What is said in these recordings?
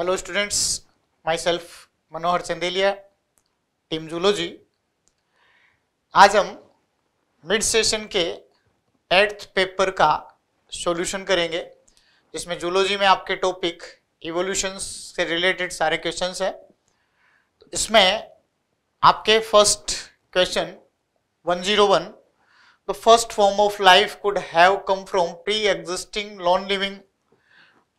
Hello students myself Manohar Chandeliya team zoology आज हम mid session के एट्थ पेपर का सॉल्यूशन करेंगे जिसमें जूलोजी में आपके टॉपिक इवोल्यूशन से रिलेटेड सारे क्वेश्चंस हैं तो इसमें आपके first question 101 the first form of life could have come from pre existing non living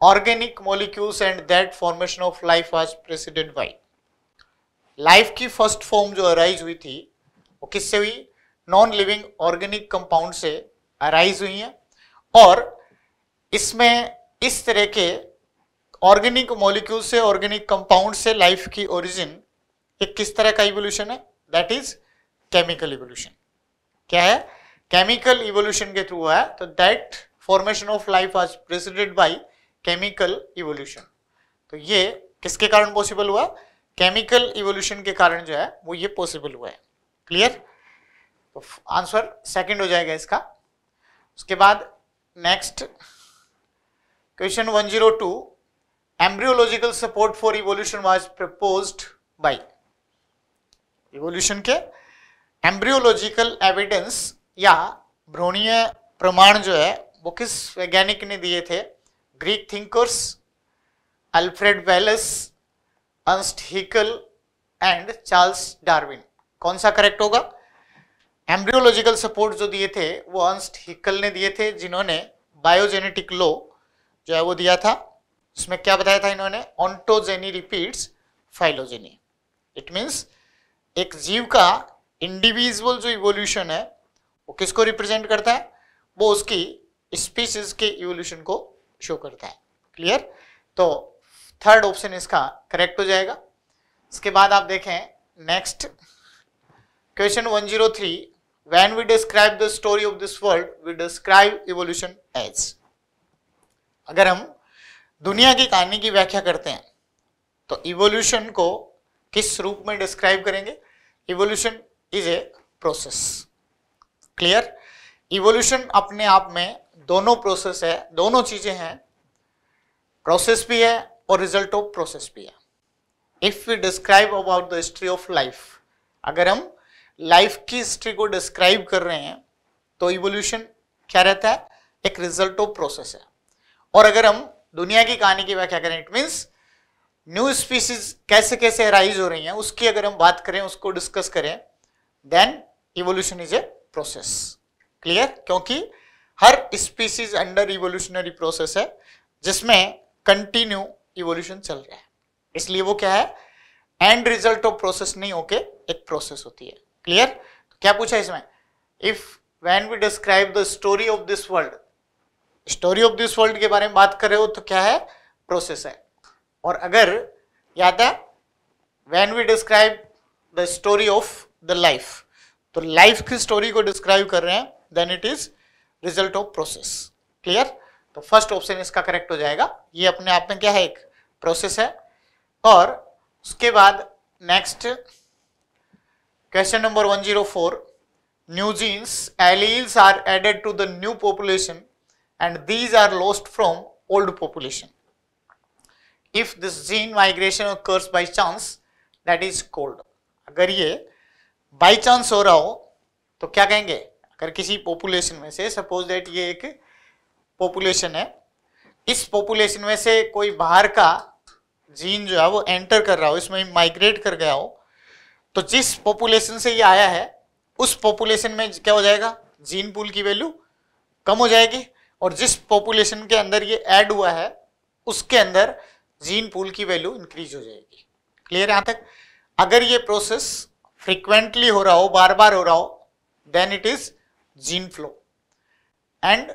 organic molecules and that formation of life was preceded by life की first form जो arise हुई थी वो किससे हुई नॉन लिविंग ऑर्गेनिक कंपाउंड से arise हुई है और इसमें इस तरह के ऑर्गेनिक मॉलिक्यूल से ऑर्गेनिक कंपाउंड से लाइफ की ओरिजिन एक किस तरह का इवोल्यूशन है दैट इज केमिकल इवोल्यूशन क्या है केमिकल इवोल्यूशन के थ्रू है तो that formation of life was preceded by chemical evolution तो ये किसके कारण पॉसिबल हुआ केमिकल इवोल्यूशन के कारण जो है वो ये पॉसिबल हुआ है क्लियर तो आंसर सेकंड हो जाएगा इसका उसके बाद next question 102 embryological support for evolution was proposed by evolution के एम्ब्रियोलॉजिकल एविडेंस या भ्रूणीय प्रमाण जो है वो किस वैज्ञानिक ने दिए थे Greek thinkers Alfred Wallace Ernst Haeckel and Charles Darwin कौन सा करेक्ट होगा एम्ब्रियोलॉजिकल सपोर्ट जो दिए थे वो अंस्ट हिकल ने दिए थे जिन्होंने बायोजेनेटिक लो जो है वो दिया था उसमें क्या बताया था इन्होंने ontogeny repeats phylogeny it means एक जीव का इंडिविजुअल जो इवोल्यूशन है वो किसको रिप्रेजेंट करता है वो उसकी स्पीसीज के इवोल्यूशन को शो करता है क्लियर तो थर्ड ऑप्शन इसका करेक्ट हो जाएगा इसके बाद आप देखें next question 103 when we describe the story of this world we describe evolution as अगर हम दुनिया की कहानी की व्याख्या करते हैं तो इवोल्यूशन को किस रूप में डिस्क्राइब करेंगे evolution is a process clear evolution अपने आप में दोनों प्रोसेस है दोनों चीजें हैं प्रोसेस भी है और रिजल्ट ऑफ प्रोसेस भी है if you describe about the history of life अगर हम लाइफ की हिस्ट्री को डिस्क्राइब कर रहे हैं तो इवोल्यूशन क्या रहता है एक रिजल्ट ऑफ प्रोसेस है और अगर हम दुनिया की कहानी की व्याख्या करें इट मीन्स न्यू स्पीसीज कैसे कैसे राइज हो रही हैं उसकी अगर हम बात करें उसको डिस्कस करें then evolution is a process clear क्योंकि हर स्पीसीज अंडर इवोल्यूशनरी प्रोसेस है जिसमें कंटिन्यू इवोल्यूशन चल रहा है इसलिए वो क्या है एंड रिजल्ट ऑफ प्रोसेस नहीं होके एक प्रोसेस होती है क्लियर तो क्या पूछा इसमें if when we describe the story of this world story of this world के बारे में बात कर रहे हो तो क्या है प्रोसेस है और अगर याद है when we describe the story of the life तो लाइफ की स्टोरी को डिस्क्राइब कर रहे हैं then it is result of process clear तो फर्स्ट ऑप्शन इसका करेक्ट हो जाएगा ये अपने आप में क्या है एक प्रोसेस है और उसके बाद next question number 104 zero four new genes alleles are added to the new population and these are lost from old population if this gene migration occurs by chance that is called अगर ये by chance हो रहा हो तो क्या कहेंगे अगर किसी पॉपुलेशन में से सपोज दैट ये एक पॉपुलेशन है इस पॉपुलेशन में से कोई बाहर का जीन जो है वो एंटर कर रहा हो इसमें माइग्रेट कर गया हो तो जिस पॉपुलेशन से ये आया है उस पॉपुलेशन में क्या हो जाएगा जीन पूल की वैल्यू कम हो जाएगी और जिस पॉपुलेशन के अंदर ये ऐड हुआ है उसके अंदर जीन पूल की वैल्यू इंक्रीज हो जाएगी क्लियर यहाँ तक अगर ये प्रोसेस फ्रिक्वेंटली हो रहा हो बार बार हो रहा हो then it is gene flow and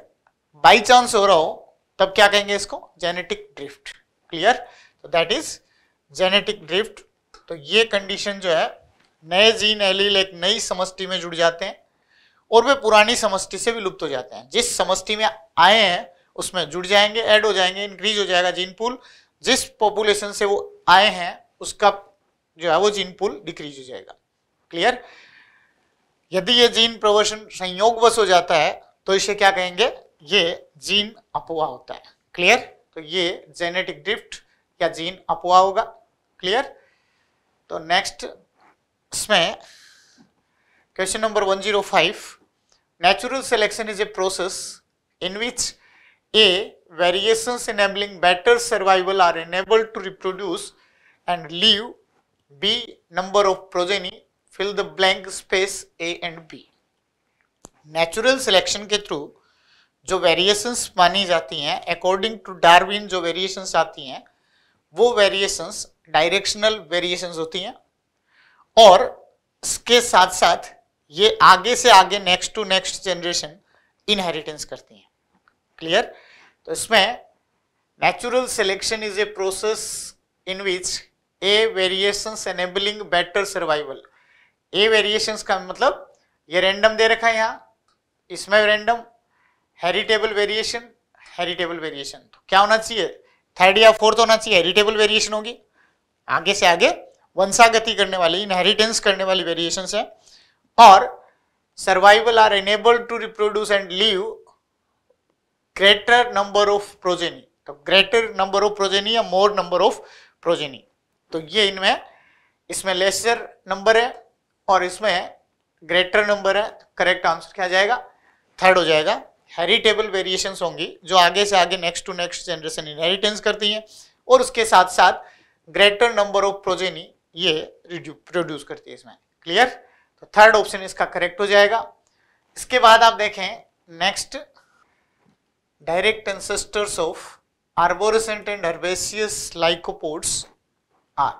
by chance हो रहा हो तब क्या कहेंगे इसको जेनेटिक ड्रिफ्ट क्लियर तो दैट इज जेनेटिक ड्रिफ्ट तो ये कंडीशन जो है नए जीन एलील एक नई समष्टि में जुड़ जाते हैं और वे पुरानी समष्टि से भी लुप्त हो जाते हैं जिस समष्टि में आए हैं उसमें जुड़ जाएंगे ऐड हो जाएंगे इंक्रीज हो जाएगा जीन पूल जिस पॉपुलेशन से वो आए हैं उसका जो है वो जीन पूल डिक्रीज हो जाएगा क्लियर यदि ये जीन प्रवर्शन संयोग हो जाता है तो इसे क्या कहेंगे ये जीन अपवा होता है क्लियर तो ये जेनेटिक ड्रिफ्ट या जीन अपवा होगा क्लियर तो नेक्स्ट इसमें question number 105 natural selection is a process in which a variations enabling better survival are enable to reproduce and leave B number of progeny fill the blank space A and B natural selection के through जो variations मानी जाती हैं according to Darwin जो variations आती हैं वो variations directional variations होती हैं और इसके साथ साथ ये आगे से आगे next to next generation inheritance करती हैं क्लियर तो इसमें natural selection is a process in which a variations enabling better survival ये वेरिएशंस का मतलब ये रैंडम दे रखा है यहाँ इसमें random heritable variation heritable variation तो क्या होना चाहिए थर्ड या फोर्थ होना चाहिए हेरिटेबल वेरिएशन होगी आगे से आगे वंशागति करने वाली इनहेरिटेंस करने वाली वेरिएशन है और survival are enable to reproduce and leave greater number of progeny तो ग्रेटर नंबर ऑफ प्रोजेनी या मोर नंबर ऑफ प्रोजेनी तो ये इनमें इसमें लेसर नंबर है और इसमें ग्रेटर नंबर है करेक्ट आंसर क्या जाएगा थर्ड हो जाएगा हेरिटेबल वेरिएशन होंगी जो आगे से आगे next to next generation inheritance करती हैं और उसके साथ साथ ग्रेटर नंबर ऑफ प्रोजेनी ये प्रोड्यूस करती है इसमें क्लियर तो थर्ड ऑप्शन इसका करेक्ट हो जाएगा इसके बाद आप देखें next direct ancestors of arborescent and herbaceous lycopods are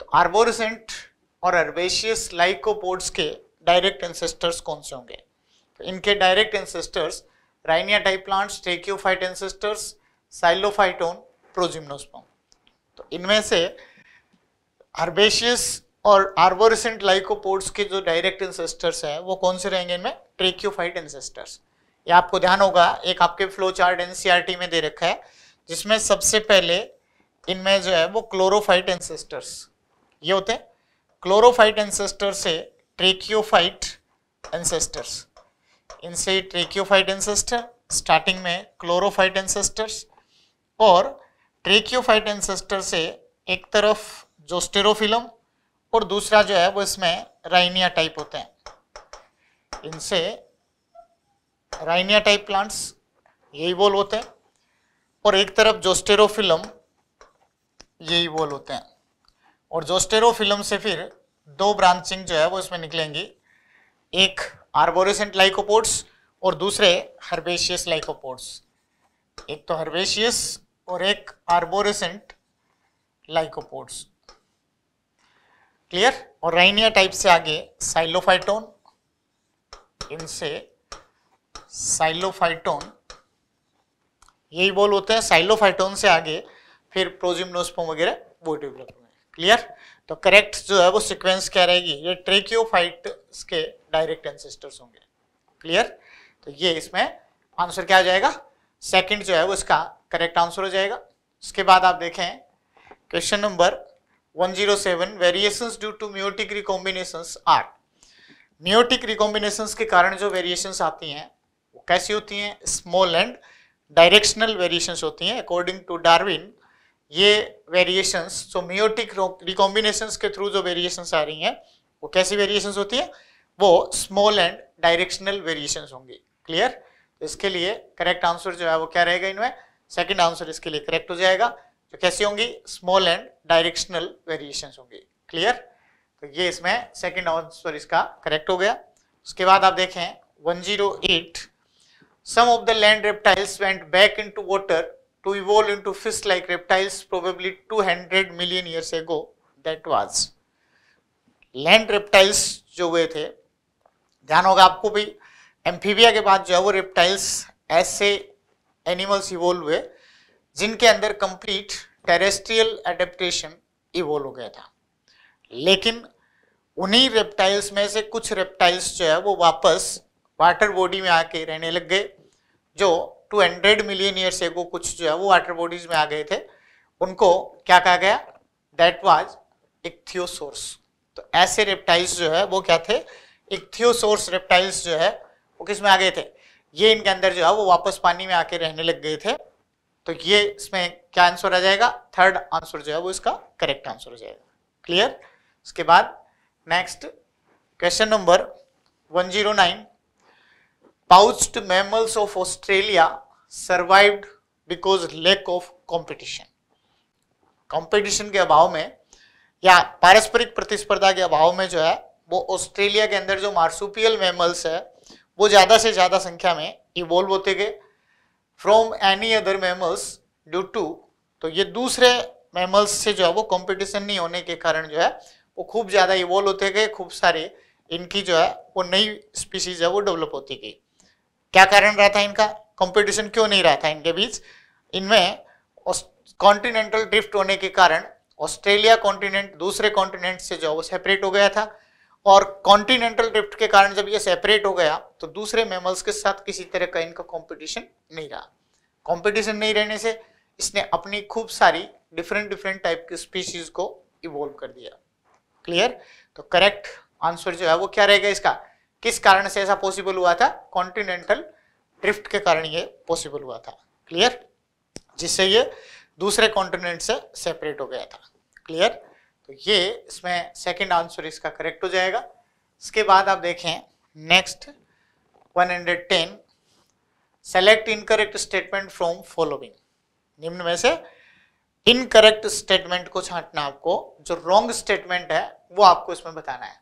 तो आर्बोरसेंट और अर्बेशियस लाइकोपोड्स के डायरेक्ट एंसेस्टर्स कौन से होंगे तो इनके direct ancestors Rhynia type plants tracheophyte ancestors Psilophyton progymnosperm तो इनमें से अर्बेशियस और आर्बोरिसेंट लाइकोपोड्स के जो डायरेक्ट एंसेस्टर्स हैं वो कौन से रहेंगे इनमें ट्रेक्योफाइट एंसेस्टर्स ये आपको ध्यान होगा एक आपके फ्लो चार्ट एन में दे रखा है जिसमें सबसे पहले इनमें जो है वो क्लोरोफाइट एंसेस्टर्स ये होते हैं क्लोरोफाइट एंसेस्टर से ट्रेक्योफाइट एंसेस्टर्स इनसे ट्रेक्योफाइट एंसेस्टर स्टार्टिंग में क्लोरोफाइट एंसेस्टर्स और ट्रेक्योफाइट एंसेस्टर से एक तरफ जोस्टेरोफिलम और दूसरा जो है वो इसमें राइनिया टाइप होते हैं इनसे राइनिया टाइप प्लांट्स यही बोल होते हैं और एक तरफ जोस्टेरोफिलम यही बोल होते हैं और जोस्टेरोफिलम से फिर दो ब्रांचिंग जो है वो इसमें निकलेंगी एक आर्बोरेसेंट लाइकोपोर्ट्स और दूसरे हर्बेशियस लाइकोपोर्ट्स एक तो हर्बेशियस और एक आर्बोरेसेंट लाइकोपोर्ट्स क्लियर और राइनिया टाइप से आगे साइलोफाइटोन इनसे साइलोफाइटोन यही बोल होते हैं साइलोफाइटोन से आगे फिर प्रोजिम्नोस्पोम वगैरह वो डेवलप क्लियर तो करेक्ट जो है वो सिक्वेंस क्या रहेगी ये ट्रेक्योफाइट्स के डायरेक्ट एंसेस्टर्स होंगे क्लियर तो ये इसमें आंसर क्या हो जाएगा सेकंड जो है वो इसका करेक्ट आंसर हो जाएगा उसके बाद आप देखें question number 107 variation due to meiotic recombination are meiotic recombination के कारण जो वेरिएशन आती हैं वो कैसी होती हैं स्मॉल एंड डायरेक्शनल वेरिएशन होती हैं अकॉर्डिंग टू डार्विन ये वेरिएशंस मियोटिक रिकॉम्बिनेशन के थ्रू जो वेरिएशंस आ रही हैं वो कैसी वेरिएशन होती हैं वो स्मॉल एंड डायरेक्शनल वेरिएशन होंगी क्लियर तो इसके लिए करेक्ट आंसर जो है वो क्या रहेगा इनमें सेकेंड आंसर इसके लिए करेक्ट हो जाएगा तो कैसी होंगी स्मॉल एंड डायरेक्शनल वेरिएशन होंगी क्लियर तो ये इसमें सेकेंड आंसर इसका करेक्ट हो गया उसके बाद आप देखें one zero eight some of the land reptiles went back into water to evolve into fish like reptiles probably 200 million years ago that was land reptiles जो हुए थे ध्यान होगा आपको भी एम्फीबिया के बाद जो है वो रेप्टाइल्स ऐसे एनिमल्स इवोल्व हुए जिनके अंदर कंप्लीट टेरेस्ट्रियल एडेप्टेशन इवोल्व हो गया था लेकिन उन्हीं रेप्टाइल्स में से कुछ रेप्टाइल्स जो है वो वापस वाटर बॉडी में आके रहने लग गए जो टू हंड्रेड मिलियन ईयर्स एगो कुछ जो है वो वाटर बॉडीज में आ गए थे उनको क्या कहा गया दैट वाज इक्थियोसोर्स तो ऐसे रेप्टाइल्स जो है वो क्या थे इक्थियोसोर्स रेप्टाइल्स जो है वो किस में आ गए थे ये इनके अंदर जो है वो वापस पानी में आके रहने लग गए थे तो ये इसमें क्या आंसर आ जाएगा थर्ड आंसर जो है वो इसका करेक्ट आंसर हो जाएगा क्लियर उसके बाद next question number one zero nine pouched mammals of Australia survived because lack of competition. Competition के अभाव में या पारस्परिक प्रतिस्पर्धा के अभाव में जो है वो ऑस्ट्रेलिया के अंदर जो मार्सुपियल मैमल्स है वो ज़्यादा से ज़्यादा संख्या में इवोल्व होते गए from any other mammals due to तो ये दूसरे मैमल्स से जो है वो कंपटीशन नहीं होने के कारण जो है वो खूब ज़्यादा इवोल्व होते गए खूब सारे इनकी जो है वो नई स्पीसीज है वो डेवलप होती गई क्या कारण रहा था इनका कंपटीशन क्यों नहीं रहा था इनके बीच इनमें कॉन्टिनेंटल ड्रिफ्ट होने के कारण ऑस्ट्रेलिया कॉन्टिनेंट दूसरे कॉन्टिनेंट से जो वो सेपरेट हो गया था और कॉन्टिनेंटल ड्रिफ्ट के कारण जब ये सेपरेट हो गया तो दूसरे मेमल्स के साथ किसी तरह का इनका कॉम्पिटिशन नहीं रहा कॉम्पिटिशन नहीं रहने से इसने अपनी खूब सारी डिफरेंट डिफरेंट टाइप की स्पीशीज को इवोल्व कर दिया क्लियर तो करेक्ट आंसर जो है वो क्या रहेगा इसका किस कारण से ऐसा पॉसिबल हुआ था कॉन्टिनेंटल ड्रिफ्ट के कारण ये पॉसिबल हुआ था क्लियर जिससे ये दूसरे कॉन्टिनेंट से सेपरेट हो गया था क्लियर तो ये इसमें सेकेंड आंसर इसका करेक्ट हो जाएगा इसके बाद आप देखें next 110 select incorrect statement from following निम्न में से इनकरेक्ट स्टेटमेंट को छांटना आपको जो रॉन्ग स्टेटमेंट है वो आपको इसमें बताना है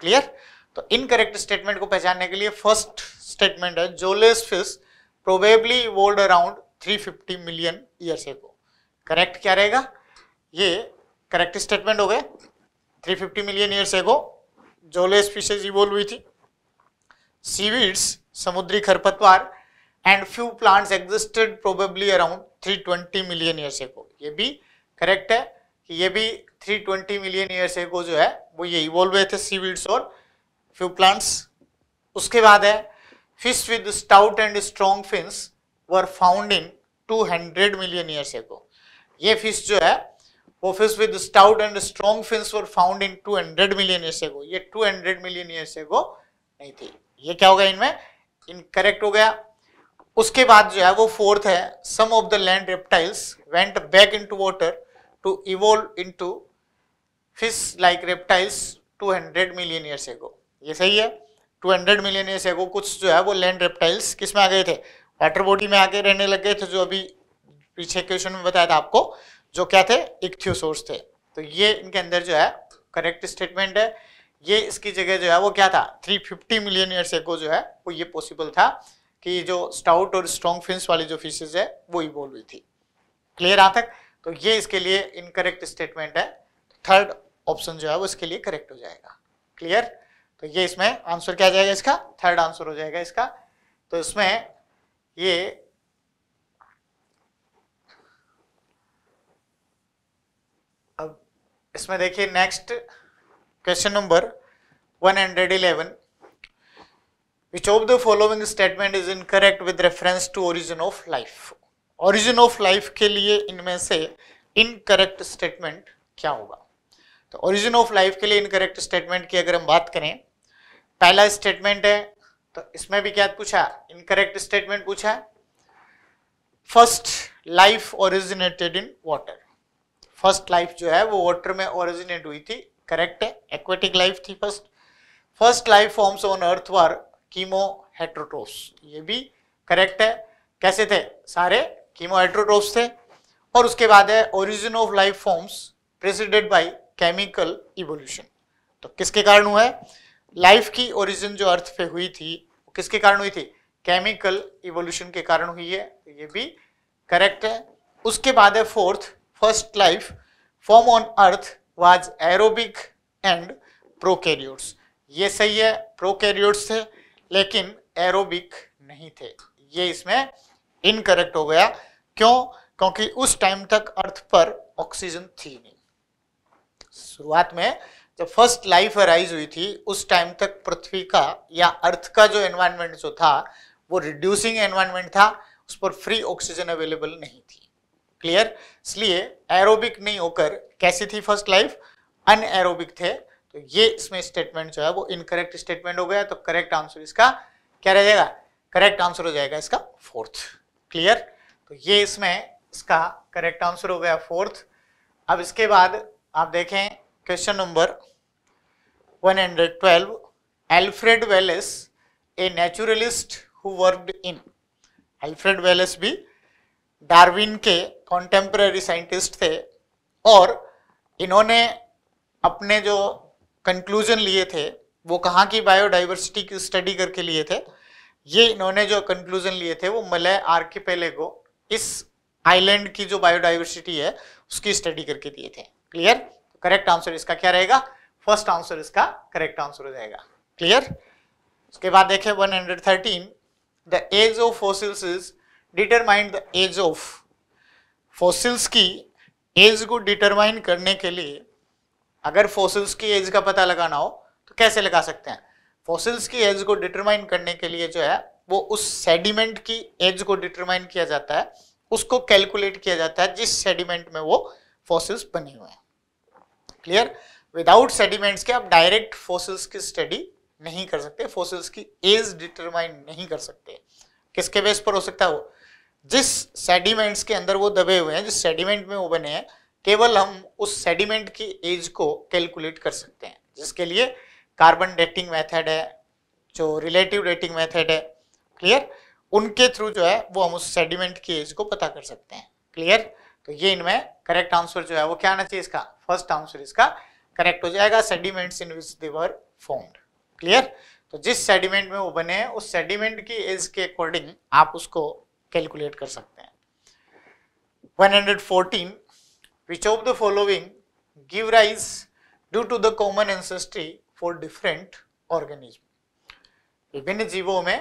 क्लियर तो इनकरेक्ट स्टेटमेंट को पहचानने के लिए फर्स्ट स्टेटमेंट है jawless fish probably evolved around 350 million years को करेक्ट क्या रहेगा ये करेक्ट स्टेटमेंट हो गए 350 मिलियन ईयर्स को जोलेस फिशेज इवोल्व हुई थी सीवीड्स समुद्री खरपतवार and few plants existed probably around 320 million years को ये भी करेक्ट है कि ये भी 320 मिलियन ईयर्स को जो है वो ये इवोल्व हुए थे सीवीड्स और फ्यू प्लांट्स उसके बाद है fish with stout and strong fins were found in 200 million years ago ये फिश जो है वो fish with stout and strong fins were found in 200 million years ago ये 200 मिलियन ईयर्स एगो नहीं थी ये क्या होगा इनमें इनकरेक्ट हो गया उसके बाद जो है वो फोर्थ है some of the land reptiles went back to water to evolve to fish like reptiles 200 million years ago ये सही है 200 मिलियन ईयर्स एगो कुछ जो है वो लैंड रेप्टाइल्स किस में आ गए थे वाटर बॉडी में आके रहने लग गए थे जो अभी पीछे क्वेश्चन में बताया था आपको जो क्या थे इक्थियोसोर्स थे तो ये इनके अंदर जो है करेक्ट स्टेटमेंट है ये इसकी जगह जो है वो क्या था 350 मिलियन ईयर्स एगो जो है वो ये पॉसिबल था कि जो स्टाउट और स्ट्रॉन्ग फिंस वाली जो फिशेज है वो इवॉल्व हुई थी क्लियर आ तक तो ये इसके लिए इनकरेक्ट स्टेटमेंट है थर्ड ऑप्शन जो है वो इसके लिए करेक्ट हो जाएगा क्लियर तो ये इसमें आंसर क्या जाएगा इसका थर्ड आंसर हो जाएगा इसका तो इसमें ये अब इसमें देखिए next question number 111 which of the following statement is incorrect with reference to origin of life origin of life के लिए इनमें से इनकरेक्ट स्टेटमेंट क्या होगा तो ओरिजिन ऑफ लाइफ के लिए इनकरेक्ट स्टेटमेंट की अगर हम बात करें पहला स्टेटमेंट है तो इसमें भी क्या पूछा इनकरेक्ट स्टेटमेंट पूछा first life originated in water first life जो है वो वाटर में ओरिजिनेट हुई थी करेक्ट है एक्वेटिक लाइफ थी first first life forms on earth were chemo heterotrophs ये भी करेक्ट है कैसे थे सारे कीमो हेट्रोट्रोप्स थे और उसके बाद है origin of life forms preceded by chemical evolution तो किसके कारण हुआ है लाइफ की ओरिजिन जो अर्थ पे हुई थी किसके कारण हुई थी केमिकल इवोल्यूशन के कारण हुई है ये भी करेक्ट है उसके बाद है fourth first life form on earth was aerobic and prokaryotes ये सही है प्रोकैरियोट्स थे लेकिन एरोबिक नहीं थे ये इसमें इनकरेक्ट हो गया क्यों क्योंकि उस टाइम तक अर्थ पर ऑक्सीजन थी नहीं शुरुआत में जब फर्स्ट लाइफ अराइज हुई थी उस टाइम तक पृथ्वी का या अर्थ का जो एनवायरनमेंट जो था वो रिड्यूसिंग एनवायरनमेंट था उस पर फ्री ऑक्सीजन अवेलेबल नहीं थी क्लियर इसलिए एरोबिक नहीं होकर कैसी थी फर्स्ट लाइफ अन एरोबिक थे तो ये इसमें स्टेटमेंट जो है वो इनकरेक्ट स्टेटमेंट हो गया तो करेक्ट आंसर इसका क्या रह जाएगा करेक्ट आंसर हो जाएगा इसका फोर्थ क्लियर तो ये इसमें इसका करेक्ट आंसर हो गया फोर्थ अब इसके बाद आप देखें question number 112 Alfred Wallace, a naturalist who worked in. Alfred Wallace भी darwin के contemporary साइंटिस्ट थे और इन्होंने अपने जो कंक्लूजन लिए थे वो कहाँ की बायोडाइवर्सिटी की स्टडी करके लिए थे ये इन्होंने जो कंक्लूजन लिए थे वो मलय को इस आइलैंड की जो बायोडाइवर्सिटी है उसकी स्टडी करके दिए थे क्लियर करेक्ट आंसर इसका क्या रहेगा फर्स्ट आंसर इसका करेक्ट आंसर हो जाएगा क्लियर उसके बाद देखें 113 the age of fossils is determined the age of fossils की एज को डिटरमाइन करने के लिए अगर फोसिल्स की एज का पता लगाना हो तो कैसे लगा सकते हैं फोसिल्स की एज को डिटरमाइन करने के लिए जो है वो उस सेडिमेंट की एज को डिटरमाइन किया जाता है उसको कैलकुलेट किया जाता है जिस सेडिमेंट में वो फॉसिल्स बने हुए हैं क्लियर विदाउट सेडिमेंट्स के आप डायरेक्ट फोसिल्स की स्टडी नहीं कर सकते फोसिल्स की एज डिटरमाइन नहीं कर सकते किसके बेस पर हो सकता है वो जिस सेडिमेंट्स के अंदर वो दबे हुए हैं जिस सेडिमेंट में वो बने हैं केवल हम उस सेडिमेंट की एज को कैलकुलेट कर सकते हैं जिसके लिए कार्बन डेटिंग मेथड है जो रिलेटिव डेटिंग मेथड है क्लियर उनके थ्रू जो है वो हम उस सेडिमेंट की एज को पता कर सकते हैं क्लियर तो ये इनमें करेक्ट आंसर जो है वो क्या आना चाहिए इसका फर्स्ट आंसर इसका करेक्ट हो जाएगा sediments in which they were formed clear तो जिस सेडिमेंट में वो बने हैं उस सेडिमेंट की एज के अकॉर्डिंग आप उसको कैलकुलेट कर सकते हैं 114 which of the following give rise due to the common ancestry for different organism विभिन्न जीवों में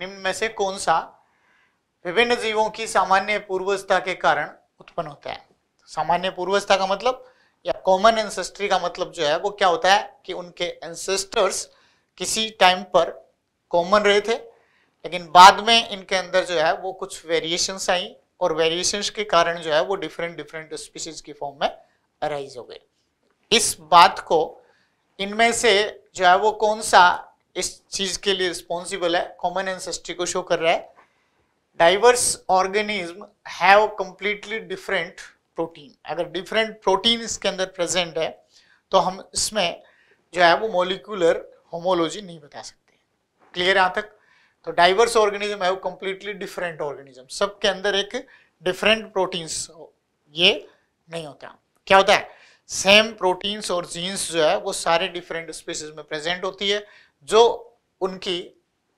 निम्न में से कौन सा विभिन्न जीवों की सामान्य पूर्वजता के कारण उत्पन्न होता है सामान्य पूर्वजता का मतलब या कॉमन एंसेस्ट्री का मतलब जो है वो क्या होता है कि उनके एंसेस्टर्स किसी टाइम पर कॉमन रहे थे लेकिन बाद में इनके अंदर जो है वो कुछ वेरिएशंस आई और वेरिएशंस के कारण जो है वो डिफरेंट डिफरेंट स्पीसीज की फॉर्म में अराइज हो गए इस बात को इनमें से जो है वो कौन सा इस चीज के लिए रिस्पॉन्सिबल है कॉमन एंसेस्ट्री को शो कर रहा है diverse organism have completely different protein अगर डिफरेंट प्रोटीन इसके अंदर प्रेजेंट है तो हम इसमें जो है वो मोलिकुलर होमोलॉजी नहीं बता सकते क्लियर यहाँ तक तो डाइवर्स ऑर्गेनिज्म है वो कम्प्लीटली डिफरेंट ऑर्गेनिज्म सबके अंदर एक डिफरेंट प्रोटीन्स ये नहीं होता क्या होता है सेम प्रोटीन्स और जीन्स जो है वो सारे डिफरेंट स्पीसीज में प्रेजेंट होती है जो उनकी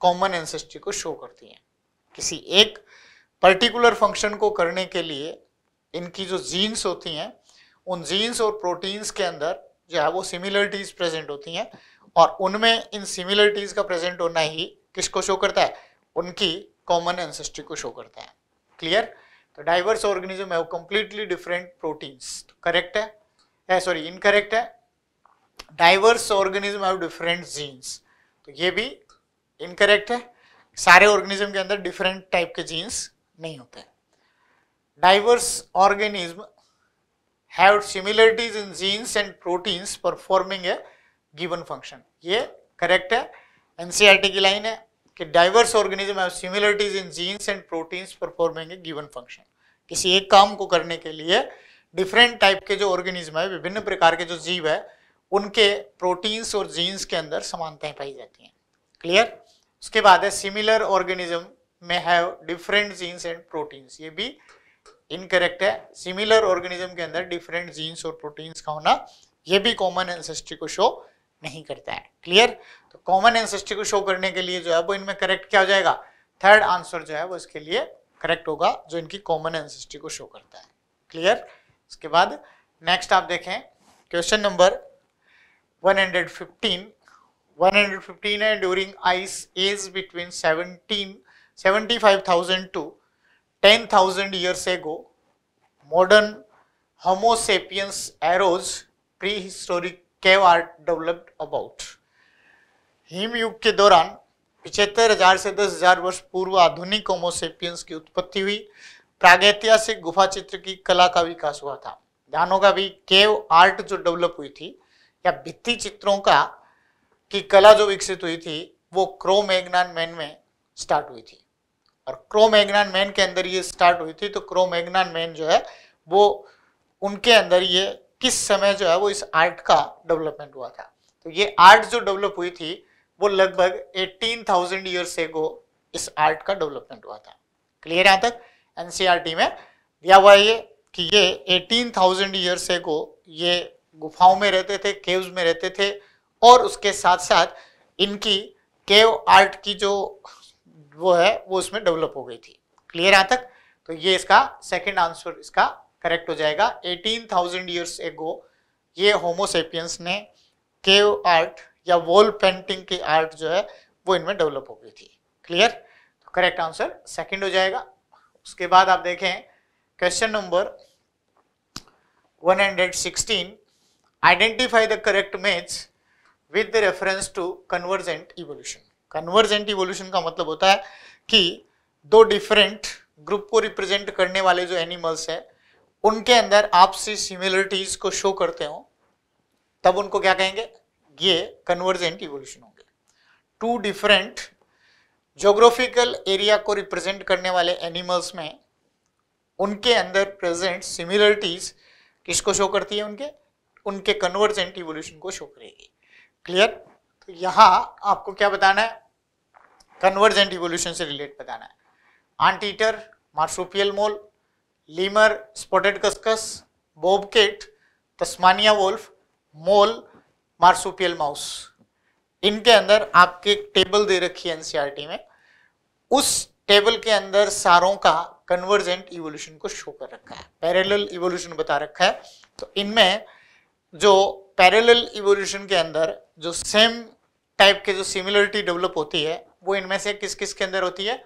कॉमन एंसेस्ट्री को शो करती है किसी एक पर्टिकुलर फंक्शन को करने के लिए इनकी जो जीन्स होती हैं उन जीन्स और प्रोटीन्स के अंदर जो है वो सिमिलरिटीज प्रेजेंट होती हैं और उनमें इन सिमिलरिटीज का प्रेजेंट होना ही किसको शो करता है उनकी कॉमन एंसेस्ट्री को शो करता है क्लियर तो डाइवर्स ऑर्गेनिज्म है वो कंप्लीटली डिफरेंट प्रोटीन्स करेक्ट है सॉरी इनकरेक्ट है diverse organism have different genes तो ये भी इनकरेक्ट है सारे ऑर्गेनिज्म के अंदर डिफरेंट टाइप के जीन्स नहीं होते हैं diverse organism have similarities in genes and proteins performing a given function. ये correct है एनसीईआरटी e की लाइन है कि diverse organism have similarities in genes and proteins performing a given function किसी एक काम को करने के लिए डिफरेंट टाइप के जो ऑर्गेनिज्म है विभिन्न प्रकार के जो जीव है उनके प्रोटीन्स और जीन्स के अंदर समानताएं पाई जाती हैं क्लियर उसके बाद है सिमिलर ऑर्गेनिज्म में have different genes and proteins ये भी इनकरेक्ट है सिमिलर ऑर्गेनिज्म के अंदर डिफरेंट जीन्स और प्रोटीन्स का होना ये भी कॉमन एंसेस्ट्री को शो नहीं करता है क्लियर तो कॉमन एंसेस्ट्री को शो करने के लिए जो है वो इनमें करेक्ट क्या हो जाएगा थर्ड आंसर जो है वो इसके लिए करेक्ट होगा जो इनकी कॉमन एंसेस्ट्री को शो करता है क्लियर इसके बाद नेक्स्ट आप देखें क्वेश्चन नंबर 115 115 है during ice age between 17 75000 to 10,000 years ago, modern Homo sapiens arrows prehistoric cave art developed about. हिम युग के दौरान पिछहत्तर हजार से दस हजार वर्ष पूर्व आधुनिक होमोसेपियंस की उत्पत्ति हुई प्रागैतिहासिक गुफा चित्र की कला का विकास हुआ था ध्यानों का भी केव आर्ट जो डेवलप हुई थी या भित्ति चित्रों का की कला जो विकसित हुई थी वो क्रोमैग्नान मैन में स्टार्ट हुई थी और क्रोमैग्नान मैन के अंदर ये स्टार्ट हुई थी तो क्रोमैग्नान मैन जो है वो उनके अंदर ये किस समय जो है वो इस आर्ट का डेवलपमेंट हुआ था तो ये आर्ट जो डेवलप हुई थी वो लगभग 18,000 थाउजेंड ईयर्स एगो इस आर्ट का डेवलपमेंट हुआ था क्लियर यहाँ तक एनसीईआरटी e में दिया हुआ ये कि ये 18,000 थाउजेंड ईयर्स एगो ये गुफाओं में रहते थे केव्स में रहते थे और उसके साथ साथ इनकी केव आर्ट की जो वो है वो उसमें डेवलप हो गई थी क्लियर यहां तक तो ये इसका सेकेंड आंसर इसका करेक्ट हो जाएगा एटीन थाउजेंड ईयर्स एगो ये होमोसेपियंस ने केव आर्ट या वॉल पेंटिंग की आर्ट जो है वो इनमें डेवलप हो गई थी क्लियर तो करेक्ट आंसर सेकेंड हो जाएगा उसके बाद आप देखें question number 116 identify the correct match with the reference to convergent evolution convergent evolution का मतलब होता है कि दो डिफरेंट ग्रुप को रिप्रेजेंट करने वाले जो एनिमल्स है उनके अंदर आपसी सिमिलरिटीज को शो करते हो तब उनको क्या कहेंगे ये कन्वर्जेंट इवोल्यूशन होंगे टू डिफरेंट जोग्राफिकल एरिया को रिप्रेजेंट करने वाले एनिमल्स में उनके अंदर प्रेजेंट सिमिलरिटीज किसको शो करती है उनके उनके कन्वर्जेंट इवोल्यूशन को शो करेगी क्लियर तो यहां आपको क्या बताना है कन्वर्जेंट इवोल्यूशन से रिलेट बताना है ant eater marsupial mole lemur spotted cuscus bobcat Tasmania wolf mole marsupial mouse इनके अंदर आपके एक टेबल दे रखी है एनसीआर में उस टेबल के अंदर सारों का कन्वर्जेंट इवोल्यूशन को शो कर रखा है पैरेलल इवोल्यूशन बता रखा है तो इनमें जो पैरेलल इवोल्यूशन के अंदर जो सेम टाइप के जो सिमिलरिटी डेवलप होती है वो इनमें से किस किस के अंदर होती है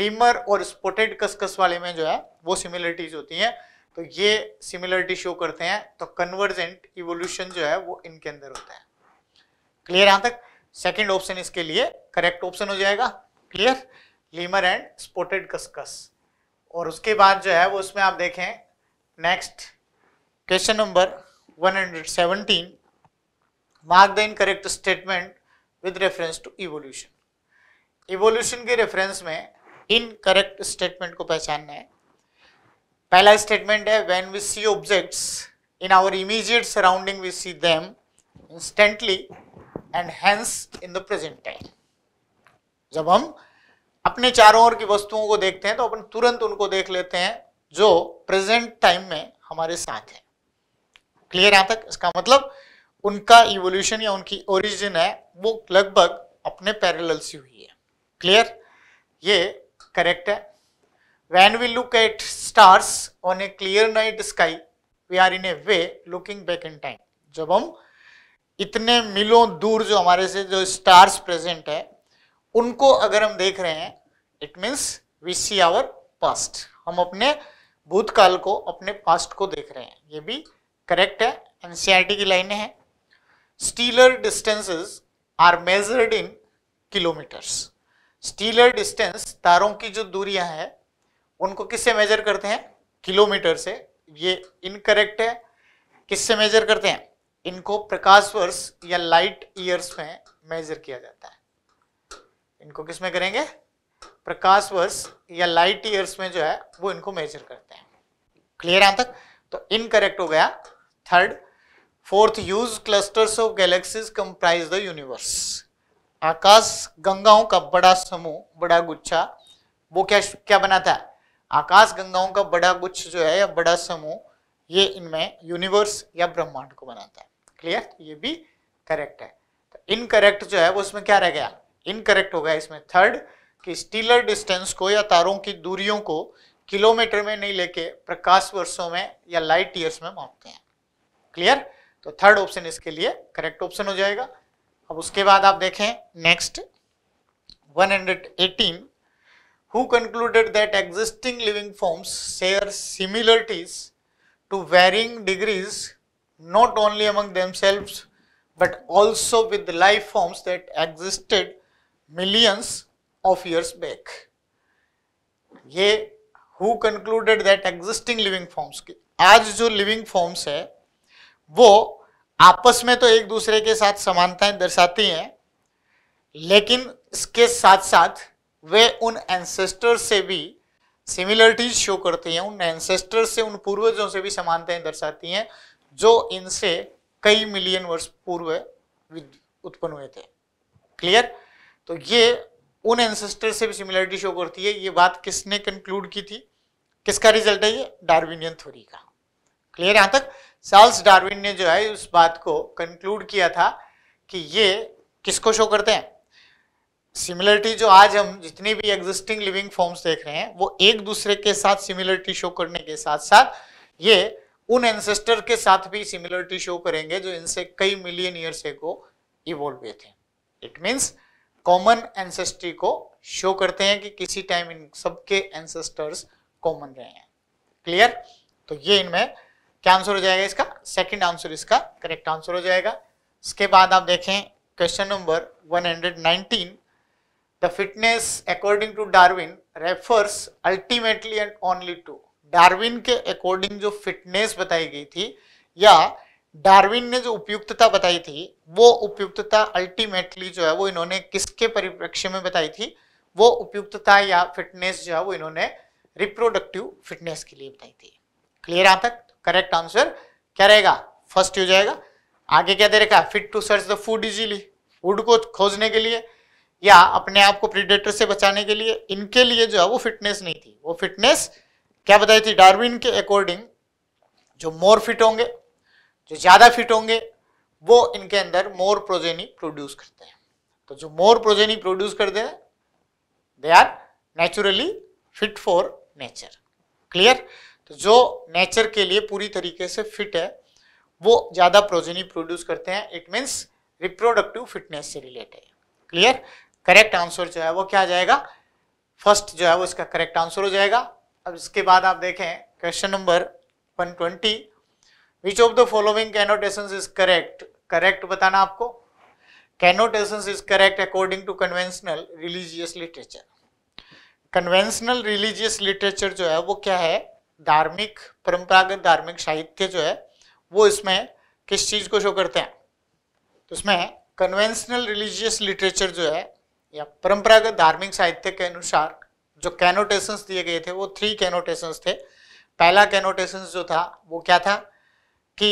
लीमर और स्पोटेड कसकस वाले में जो है वो सिमिलरिटीज होती हैं तो ये सिमिलरिटी शो करते हैं तो कन्वर्जेंट इवोल्यूशन जो है वो इनके अंदर होता है क्लियर यहां तक सेकेंड ऑप्शन इसके लिए करेक्ट ऑप्शन हो जाएगा clear lemur and spotted cuscus और उसके बाद जो है वो उसमें आप देखें next question number 117 mark the incorrect statement with reference to evolution evolution के रेफरेंस में इन करेक्ट स्टेटमेंट को पहचानना है पहला स्टेटमेंट है when we see objects in our immediate surrounding we see them instantly and hence in the present time जब हम अपने चारों ओर की वस्तुओं को देखते हैं तो अपन तुरंत उनको देख लेते हैं जो प्रेजेंट टाइम में हमारे साथ है क्लियर यहां तक इसका मतलब उनका इवोल्यूशन या उनकी ओरिजिन है वो लगभग अपने पैरेलल से हुई है क्लियर ये करेक्ट है when we look at stars on a clear night sky we are in a way looking back in time जब हम इतने मिलों दूर जो हमारे से जो स्टार्स प्रेजेंट है उनको अगर हम देख रहे हैं it means we see our past हम अपने भूतकाल को अपने पास्ट को देख रहे हैं ये भी करेक्ट है एनसीआरटी की लाइनें हैं stellar distances are measured in kilometres stellar distance तारों की जो दूरियां हैं उनको किससे मेजर करते हैं किलोमीटर से ये इनकरेक्ट है किससे मेजर करते हैं इनको प्रकाश वर्ष या लाइट ईयर्स में मेजर किया जाता है इनको किस में करेंगे प्रकाश वर्ष या लाइट ईयर्स में जो है वो इनको मेजर करते हैं क्लियर यहां तक तो इनकरेक्ट हो गया third fourth huge clusters of galaxies comprise the universe आकाश गंगाओं का बड़ा समूह बड़ा गुच्छा वो क्या क्या बनाता है आकाश गंगाओं का बड़ा गुच्छ जो है या बड़ा समूह ये इनमें यूनिवर्स या ब्रह्मांड को बनाता है क्लियर ये भी करेक्ट है तो इनकरेक्ट जो है वो इसमें क्या रह गया इनकरेक्ट हो गया इसमें थर्ड कि स्टीलर डिस्टेंस को या तारों की दूरियों को किलोमीटर में नहीं लेके प्रकाश वर्षों में या लाइट ईयर्स में मापते हैं क्लियर तो थर्ड ऑप्शन इसके लिए करेक्ट ऑप्शन हो जाएगा अब उसके बाद आप देखें next 118 who concluded that existing living forms share similarities to varying degrees not only among themselves but also with life forms that existed millions of years back ये who concluded that existing living forms की आज जो living forms है वो आपस में तो एक दूसरे के साथ समानताएं दर्शाती हैं लेकिन इसके साथ साथ वे उन एंसेस्टर्स से भी सिमिलरिटीज शो करती हैं उन एंसेस्टर्स से उन पूर्वजों से भी समानताएं दर्शाती हैं जो इनसे कई मिलियन वर्ष पूर्व उत्पन्न हुए थे क्लियर तो ये उन एंसेस्टर से भी सिमिलरिटी शो करती है ये बात किसने कंक्लूड की थी किसका रिजल्ट है ये डार्विनियन थ्योरी का क्लियर यहां तक चार्ल्स डार्विन ने जो है उस बात को कंक्लूड किया था कि ये किसको शो करते हैं सिमिलरिटी जो आज हम जितने भी एग्जिस्टिंग लिविंग फॉर्म्स देख रहे हैं वो एक दूसरे के साथ सिमिलरिटी शो करने के साथ साथ ये उन एंसेस्टर के साथ भी सिमिलरिटी शो करेंगे जो इनसे कई मिलियन ईयर से को इवोल्व हुए थे इट मीन्स कॉमन एंसेस्ट्री को शो करते हैं कि किसी टाइम इन सबके एंसेस्टर्स कॉमन रहे हैं क्लियर तो ये इनमें क्या आंसर हो जाएगा इसका सेकंड आंसर इसका करेक्ट आंसर हो जाएगा इसके बाद आप देखें question number 119 the fitness according to Darwin refers ultimately and only to Darwin के अकॉर्डिंग जो फिटनेस बताई गई थी या डार्विन ने जो उपयुक्तता बताई थी वो उपयुक्तता अल्टीमेटली जो है वो इन्होंने किसके परिप्रेक्ष्य में बताई थी वो उपयुक्तता या फिटनेस जो है वो इन्होंने रिप्रोडक्टिव फिटनेस के लिए बताई थी क्लियर आ तक करेक्ट आंसर क्या रहेगा फर्स्ट हो जाएगा आगे क्या दे रखा है fit to search the food easily food को खोजने के लिए या अपने आप को प्रीडेटर से बचाने के लिए इनके लिए जो है वो फिटनेस नहीं थी वो फिटनेस क्या बताई थी डार्विन के अकॉर्डिंग जो मोर फिट होंगे जो ज़्यादा फिट होंगे वो इनके अंदर मोर प्रोजेनी प्रोड्यूस करते हैं तो जो मोर प्रोजेनी प्रोड्यूस करते हैं they are naturally fit for nature clear तो जो नेचर के लिए पूरी तरीके से फिट है वो ज़्यादा प्रोजेनी प्रोड्यूस करते हैं इट मीन्स रिप्रोडक्टिव फिटनेस से रिलेटेड क्लियर करेक्ट आंसर जो है वो क्या जाएगा फर्स्ट जो है वो इसका करेक्ट आंसर हो जाएगा अब इसके बाद आप देखें question number 120 which of the following connotation is correct correct बताना आपको connotation is correct according to conventional religious literature conventional religious literature जो है वो क्या है धार्मिक परंपरागत धार्मिक साहित्य जो है वो इसमें किस चीज़ को शो करते हैं तो इसमें कन्वेंशनल रिलीजियस लिटरेचर जो है या परंपरागत धार्मिक साहित्य के अनुसार जो कैनोटेशंस दिए गए थे वो थ्री कैनोटेशंस थे पहला कैनोटेशंस जो था वो क्या था कि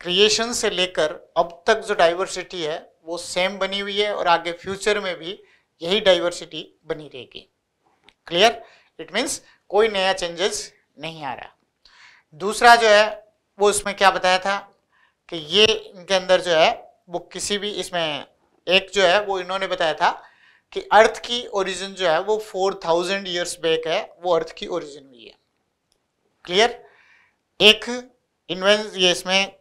क्रिएशन से लेकर अब तक जो डाइवर्सिटी है वो सेम बनी हुई है और आगे फ्यूचर में भी यही डाइवर्सिटी बनी रहेगी क्लियर इट मीन्स कोई नया चेंजेस नहीं आ रहा दूसरा जो है वो उसमें क्या बताया था कि ये इनके अंदर जो है वो किसी भी इसमें एक जो है वो इन्होंने बताया था कि अर्थ की ओरिजिन जो है वो फोर थाउजेंड ईयर्स बैक है वो अर्थ की ओरिजिन हुई है क्लियर एक इन्वेंस ये इसमें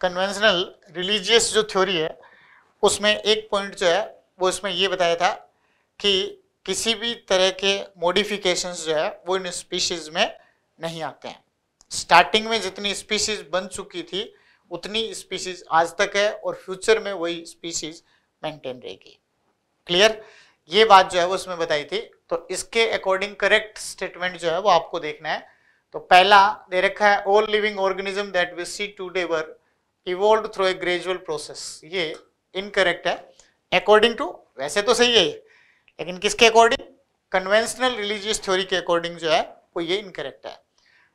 कन्वेंशनल रिलीजियस जो थ्योरी है उसमें एक पॉइंट जो है वो इसमें ये बताया था कि किसी भी तरह के मॉडिफिकेशंस जो है वो इन स्पीशीज़ में नहीं आते हैं स्टार्टिंग में जितनी स्पीशीज बन चुकी थी उतनी स्पीशीज आज तक है और फ्यूचर में वही स्पीशीज मेंटेन रहेगी क्लियर ये बात जो है वो उसमें बताई थी तो इसके अकॉर्डिंग करेक्ट स्टेटमेंट जो है वो आपको देखना है तो पहला दे रखा है all living organism that we see today were evolved through a gradual process ये इनकरेक्ट है अकॉर्डिंग टू वैसे तो सही है लेकिन किसके अकॉर्डिंग कन्वेंशनल रिलीजियस थ्योरी के अकॉर्डिंग जो है वो ये इनकरेक्ट है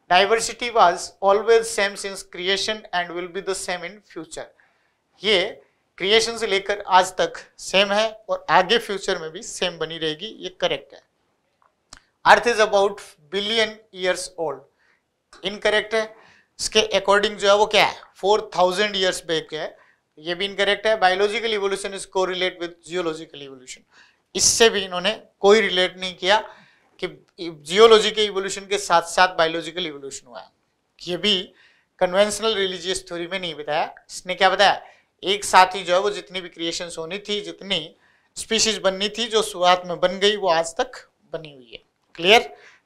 diversity was always same since creation and will be the same in future ये क्रिएशन से लेकर आज तक सेम है और आगे फ्यूचर में भी सेम बनी रहेगी ये करेक्ट है earth is about billion years old incorrect है इसके अकॉर्डिंग जो है वो क्या है फोर थाउजेंड ईयर्स बैक है ये भी इनकरेक्ट है बायोलॉजिकल इवोल्यूशन इज को रिलेट विद जियोलॉजिकल इवोल्यूशन इससे भी इन्होंने कोई रिलेट नहीं किया जियोलॉजी के इवोल्यूशन के साथ साथ बायोलॉजिकल इवोल्यूशन हुआ है ये भी कन्वेंशनल रिलीजियस थ्योरी में नहीं बताया इसने क्या बताया एक साथ ही जो है वो जितनी भी क्रिएशन होनी थी जितनी स्पीशीज बननी थी जो शुरुआत में बन गई वो आज तक बनी हुई है क्लियर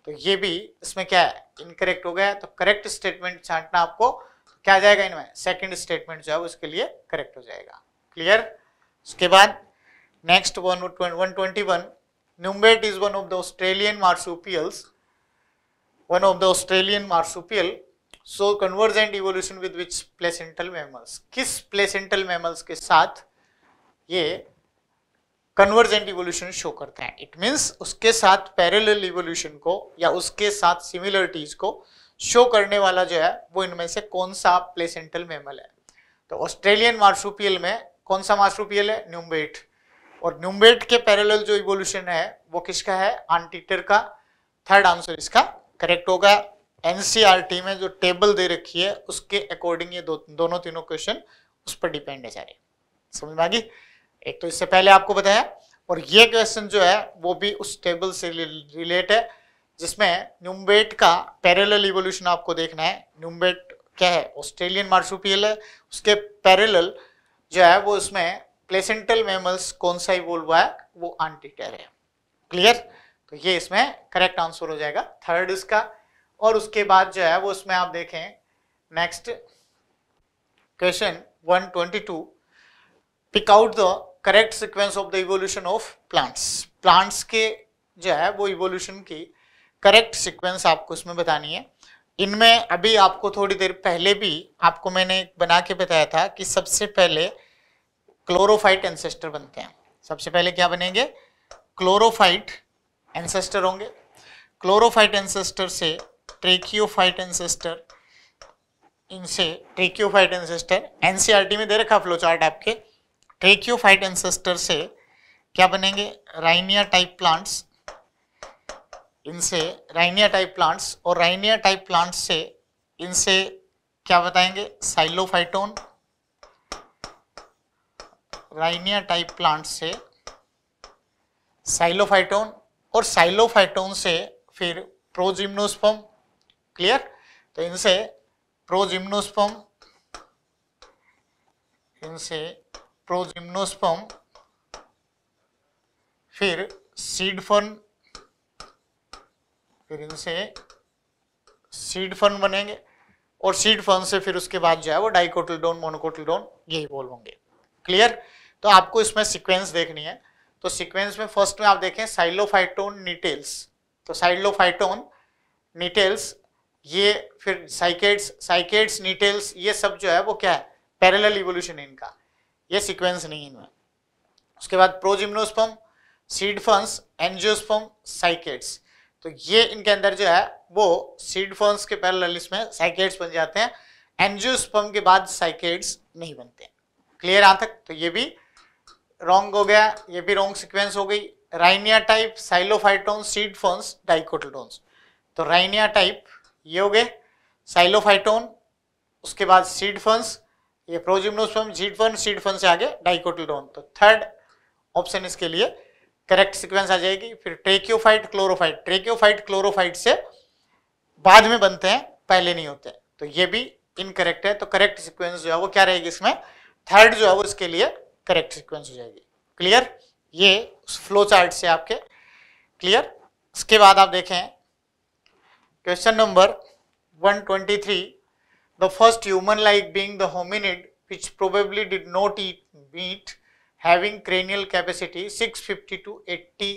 तो ये भी इसमें क्या है इनकरेक्ट हो गया तो करेक्ट स्टेटमेंट छांटना आपको क्या आ जाएगा इनमें सेकंड स्टेटमेंट जो है उसके लिए करेक्ट हो जाएगा क्लियर उसके बाद next one one twenty one Numbate is one of the Australian marsupials, one of the Australian marsupial. So convergent evolution with which placental mammals? किस placental mammals के साथ ये कन्वर्जेंट इवोल्यूशन शो करता है इट मीन्स उसके साथ parallel evolution को या उसके साथ सिमिलरिटीज को शो करने वाला जो है वो इनमें से कौन सा प्लेसेंटल मेमल है तो ऑस्ट्रेलियन मार्सुपियल में कौन सा मार्सुपियल है न्यूम्बेट और न्यूमेट के पैरेलल जो इवोल्यूशन है वो किसका है आंटीटर का थर्ड आंसर इसका करेक्ट होगा एनसीईआरटी e में जो टेबल दे रखी है उसके अकॉर्डिंग ये दो, दोनों तीनों क्वेश्चन उस पर डिपेंड है सारे समझ में आ गई एक तो इससे पहले आपको बताया और ये क्वेश्चन जो है वो भी उस टेबल से रिलेट है जिसमें न्यूमबेट का पैरेलल इवोल्यूशन आपको देखना है न्यूमबेट क्या है ऑस्ट्रेलियन मार्सुपियल है उसके पैरेलल जो है वो उसमें प्लेसेंटल मेमल्स कौन सा इवोल्व हुआ है वो आंटीटर है क्लियर तो ये इसमें करेक्ट आंसर हो जाएगा थर्ड इसका और उसके बाद जो है वो इसमें आप देखें next question 122 pick out the correct sequence of the evolution of plants plants के जो है वो इवोल्यूशन की करेक्ट सीक्वेंस आपको इसमें बतानी है इनमें अभी आपको थोड़ी देर पहले भी आपको मैंने बना के बताया था कि सबसे पहले क्लोरोफाइट एंसेस्टर बनते हैं सबसे पहले क्या बनेंगे क्लोरोफाइट एंसेस्टर होंगे क्लोरोफाइट एंसेस्टर से ट्रेकियोफाइट एंसेस्टर इनसे ट्रेकियोफाइट एंसेस्टर एनसीआरटी में दे रखा फ्लो चार्ट आपके ट्रेकियोफाइट एंसेस्टर से क्या बनेंगे राइनिया टाइप प्लांट्स इनसे राइनिया टाइप प्लांट्स और राइनिया टाइप प्लांट्स से इनसे क्या बताएंगे साइलोफाइटोन राइनिया टाइप प्लांट से साइलोफाइटोन और साइलोफाइटोन से फिर प्रोजिम्नोस्पम क्लियर तो इनसे प्रोजिम्नोस्पम इनसे प्रोजिम्नोस्पम फिर सीड फन फिर इनसे सीड फन बनेंगे और सीड फन से फिर उसके बाद जो है वो डाइकोटलडोन मोनोकोटलडोन यही बोल होंगे क्लियर तो आपको इसमें सिक्वेंस देखनी है तो सिक्वेंस में फर्स्ट में आप देखें साइलोफाइटोन निटेल्स तो साइलोफाइटोन निटेल्स ये फिर साइकेट्स साइकेट्स निटेल्स ये सब जो है वो क्या है पैरेलल इवोल्यूशन इनका ये सीक्वेंस नहीं इनमें उसके बाद प्रोजिम्नोस्पम सीड फंस एनजियोस्पम साइकेट्स तो ये इनके अंदर जो है वो सीड फंस के पैरल इसमें साइकेट्स बन जाते हैं एनजियोस्पम के बाद साइकेट्स नहीं बनते क्लियर आ तक तो ये भी रॉन्ग हो गया ये भी रॉन्ग सीक्वेंस हो गई rhynia type psilophyton seed ferns dicotyledons तो राइनिया टाइप ये हो गए साइलोफाइटोन उसके बाद सीड फंस ये progymnosperm seed fern seed fern से आगे डाइकोटोन तो थर्ड ऑप्शन इसके लिए करेक्ट सीक्वेंस आ जाएगी फिर ट्रेक्योफाइट क्लोरोफाइट ट्रेक्योफाइट क्लोरोफाइट से बाद में बनते हैं पहले नहीं होते तो ये भी इनकरेक्ट है तो करेक्ट सिक्वेंस जो है वो क्या रहेगी इसमें थर्ड जो है वो इसके लिए करेक्ट सीक्वेंस हो जाएगी क्लियर ये फ्लो चार्ट से आपके क्लियर इसके बाद आप देखें question number 123 the first human like being the hominid which probably did not eat meat having cranial capacity 650 to 80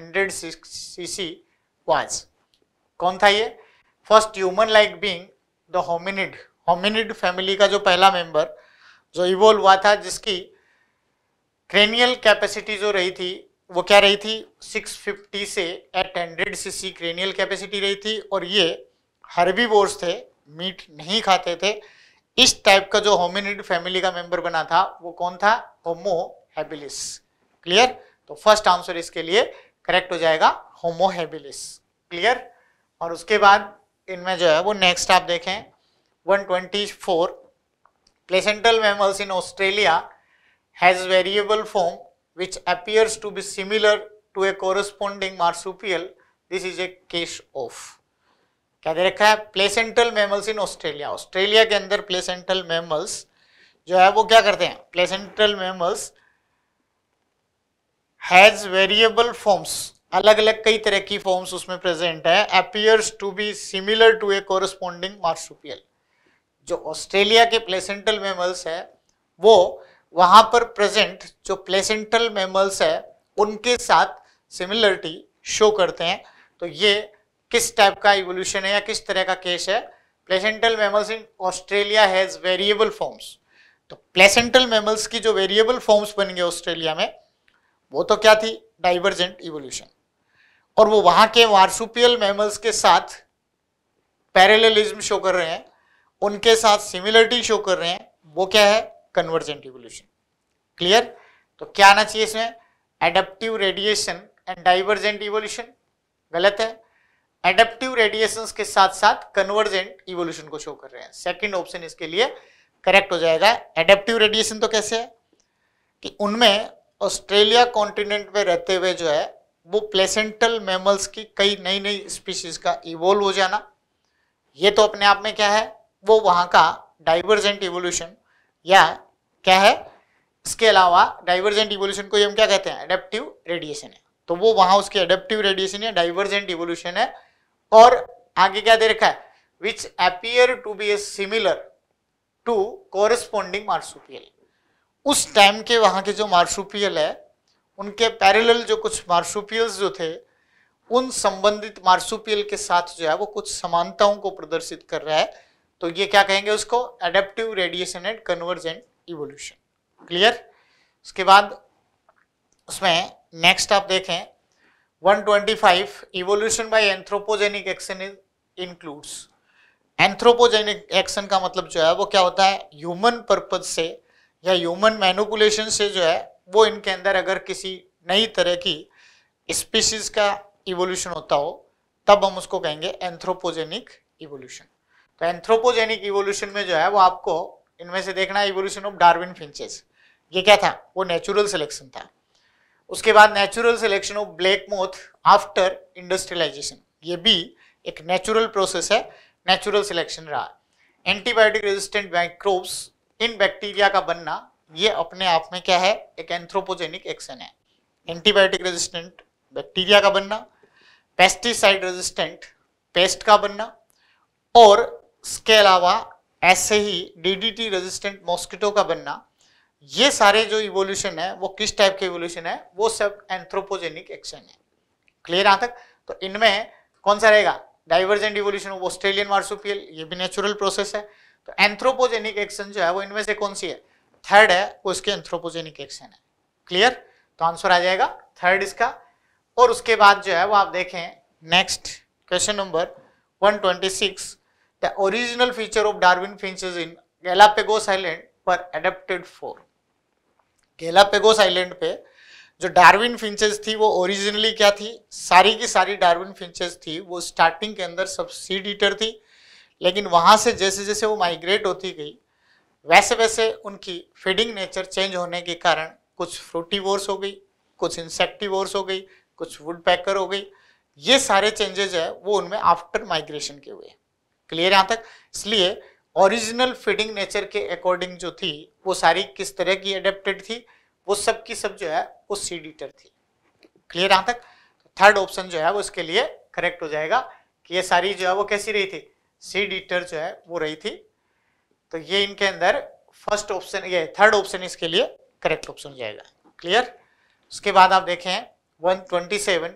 100 cc was कौन था ये first human like being the hominid hominid family का जो पहला मेंबर जो इवोल्व हुआ था जिसकी क्रेनियल कैपेसिटी जो रही थी वो क्या रही थी 650 से eight hundred C cranial capacity रही थी और ये बोर्स थे मीट नहीं खाते थे इस टाइप का जो होमिनिड फैमिली का मेंबर बना था वो कौन था होमो हैबिलिस क्लियर तो फर्स्ट आंसर इसके लिए करेक्ट हो जाएगा होमो हैबिलिस क्लियर और उसके बाद इनमें जो है वो नेक्स्ट आप देखें 124 placental mammals in Australia has variable form which appears to be similar to a corresponding marsupial, this is a case of. kya de rakha hai placental mammals in australia australia ke andar placental mammals jo hai wo kya karte hain placental mammals has variable forms अलग अलग कई तरह की forms उसमें present है appears to be similar to a corresponding marsupial जो Australia के placental mammals है वो वहां पर प्रेजेंट जो प्लेसेंटल मेमल्स है उनके साथ सिमिलरिटी शो करते हैं तो ये किस टाइप का इवोल्यूशन है या किस तरह का केस है placental mammals in Australia has variable forms तो प्लेसेंटल मेमल्स की जो वेरिएबल फॉर्म्स बन गए ऑस्ट्रेलिया में वो तो क्या थी डाइवर्जेंट इवोल्यूशन और वो वहां के वार्सुपियल मेमल्स के साथ पैरेललिज्म शो कर रहे हैं उनके साथ सिमिलरिटी शो कर रहे हैं वो क्या है कन्वर्जेंट इवोल्यूशन क्लियर तो क्या आना चाहिए इसमें adaptive radiation and divergent evolution गलत है एडेप्टिव रेडिएशन के साथ साथ कन्वर्जेंट इवोल्यूशन को शो कर रहे हैं सेकेंड ऑप्शन इसके लिए करेक्ट हो जाएगा एडेप्टिव रेडिएशन तो कैसे है कि उनमें ऑस्ट्रेलिया कॉन्टिनेंट में रहते हुए जो है वो प्लेसेंटल मेमल्स की कई नई नई स्पीशीज का इवोल्व हो जाना ये तो अपने आप में क्या है वो वहां का डाइवर्जेंट इवोल्यूशन या क्या है इसके अलावा डाइवर्जेंट इवोल्यूशन को हम क्या कहते हैं अडेप्टिव रेडिएशन है तो वो वहां उसके अडेप्टिव रेडिएशन या डाइवर्जेंट इवोल्यूशन है और आगे क्या दे रखा है which appear to be a similar to corresponding marsupial उस टाइम के वहां के जो मार्सुपियल है उनके पैरेलल जो कुछ मार्सुपियल्स जो थे उन संबंधित मार्सुपियल के साथ जो है वो कुछ समानताओं को प्रदर्शित कर रहा है तो ये क्या कहेंगे उसको adaptive radiation and convergent evolution clear उसके बाद उसमें नेक्स्ट आप देखें 125 twenty evolution by anthropogenic action includes anthropogenic action का मतलब जो है वो क्या होता है ह्यूमन पर्पज से या ह्यूमन मैनुपुलेशन से जो है वो इनके अंदर अगर किसी नई तरह की स्पीसीज का इवोल्यूशन होता हो तब हम उसको कहेंगे एंथ्रोपोजेनिक इवोल्यूशन तो एंथ्रोपोजेनिक इवोल्यूशन में जो है वो आपको इनमें से देखना इवोल्यूशन ऑफ डार्विन फिंचेस ये क्या था वो नेचुरल सिलेक्शन था उसके बाद natural selection of black moth after industrialisation ये भी एक नेचुरल प्रोसेस है नेचुरल सिलेक्शन रहा antibiotic resistant microbes in bacteria का बनना ये अपने आप में क्या है एक एंथ्रोपोजेनिक एक्शन है एंटीबायोटिक रेजिस्टेंट बैक्टीरिया का बनना पेस्टिसाइड रेजिस्टेंट पेस्ट का बनना और इसके अलावा ऐसे ही डीडीटी रेजिस्टेंट मॉस्किटो का बनना ये सारे जो इवोल्यूशन है वो किस टाइप के इवोल्यूशन है वो सब एंथ्रोपोजेनिक एक्शन है क्लियर आ तक तो इनमें कौन सा रहेगा divergent evolution of Australian marsupial ये भी नेचुरल प्रोसेस है तो एंथ्रोपोजेनिक एक्शन जो है वो इनमें से कौन सी है थर्ड है वो इसके एंथ्रोपोजेनिक एक्शन है क्लियर तो आंसर आ जाएगा थर्ड इसका और उसके बाद जो है वो आप देखें next question number 126 The original feature of Darwin finch is in Galapagos Island were adapted for. Galapagos Island पे जो डार्विन फिंचेस थी वो ओरिजिनली क्या थी सारी की सारी डार्विन फिंचेस थी वो स्टार्टिंग के अंदर सब सीड ईटर थी लेकिन वहाँ से जैसे जैसे वो माइग्रेट होती गई वैसे वैसे उनकी फीडिंग नेचर चेंज होने के कारण कुछ वोर्स हो गई कुछ इंसेक्टिवोर्स हो गई कुछ वुड पैकर हो गई ये सारे चेंजेज है वो उनमें आफ्टर माइग्रेशन के हुए हैं क्लियर यहाँ तक इसलिए ओरिजिनल फीडिंग नेचर के अकॉर्डिंग जो थी वो सारी किस तरह की अडेप्टेड थी वो सब की सब जो है वो सीडीटर थी क्लियर यहाँ तक थर्ड ऑप्शन जो है वो इसके लिए करेक्ट हो जाएगा कि ये सारी जो है वो कैसी रही थी सीडीटर जो है वो रही थी तो ये इनके अंदर फर्स्ट ऑप्शन ये थर्ड ऑप्शन इसके लिए करेक्ट ऑप्शन हो जाएगा क्लियर उसके बाद आप देखें seven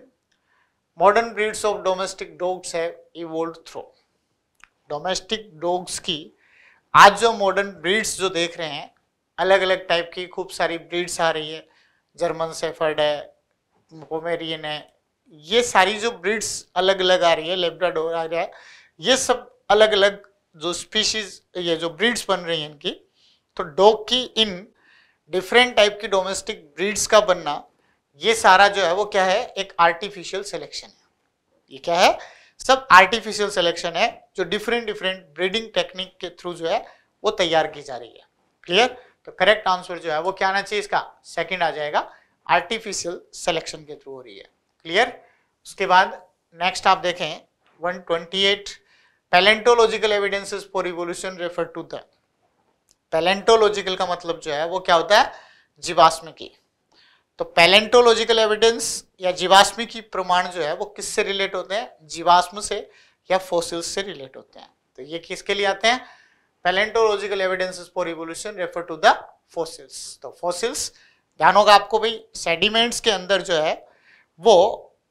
modern breeds of domestic dogs है इवोल्ड थ्रू डोमेस्टिक डॉग्स की आज जो मॉडर्न ब्रीड्स जो देख रहे हैं अलग अलग टाइप की खूब सारी ब्रीड्स आ रही है जर्मन सेफर्ड है पोमेरियन है ये सारी जो ब्रीड्स अलग अलग आ रही है लेब्राडोर आ रहा है ये सब अलग अलग जो स्पीशीज ये जो ब्रीड्स बन रही हैं इनकी तो डॉग की इन डिफरेंट टाइप की डोमेस्टिक ब्रीड्स का बनना ये सारा जो है वो क्या है एक आर्टिफिशियल सिलेक्शन है ये क्या है सब आर्टिफिशियल सिलेक्शन है जो डिफरेंट डिफरेंट ब्रीडिंग टेक्निक के थ्रू जो है वो तैयार की जा रही है क्लियर तो करेक्ट आंसर जो है वो क्या आना चाहिए इसका सेकंड आ जाएगा आर्टिफिशियल सिलेक्शन के थ्रू हो रही है क्लियर उसके बाद नेक्स्ट आप देखें 128 palaeontological evidence for revolution refer to the palaeontological का मतलब जो है वो क्या होता है जीवाश्म की तो पैलेंटोलॉजिकल एविडेंस या जीवाश्म की प्रमाण जो है वो किससे रिलेट होते हैं जीवाश्म से या फोसिल्स से रिलेट होते हैं तो ये किसके लिए आते हैं palaeontological evidence for evolution refer to the fossils तो फोसिल्स ध्यान होगा आपको भाई सेडिमेंट्स के अंदर जो है वो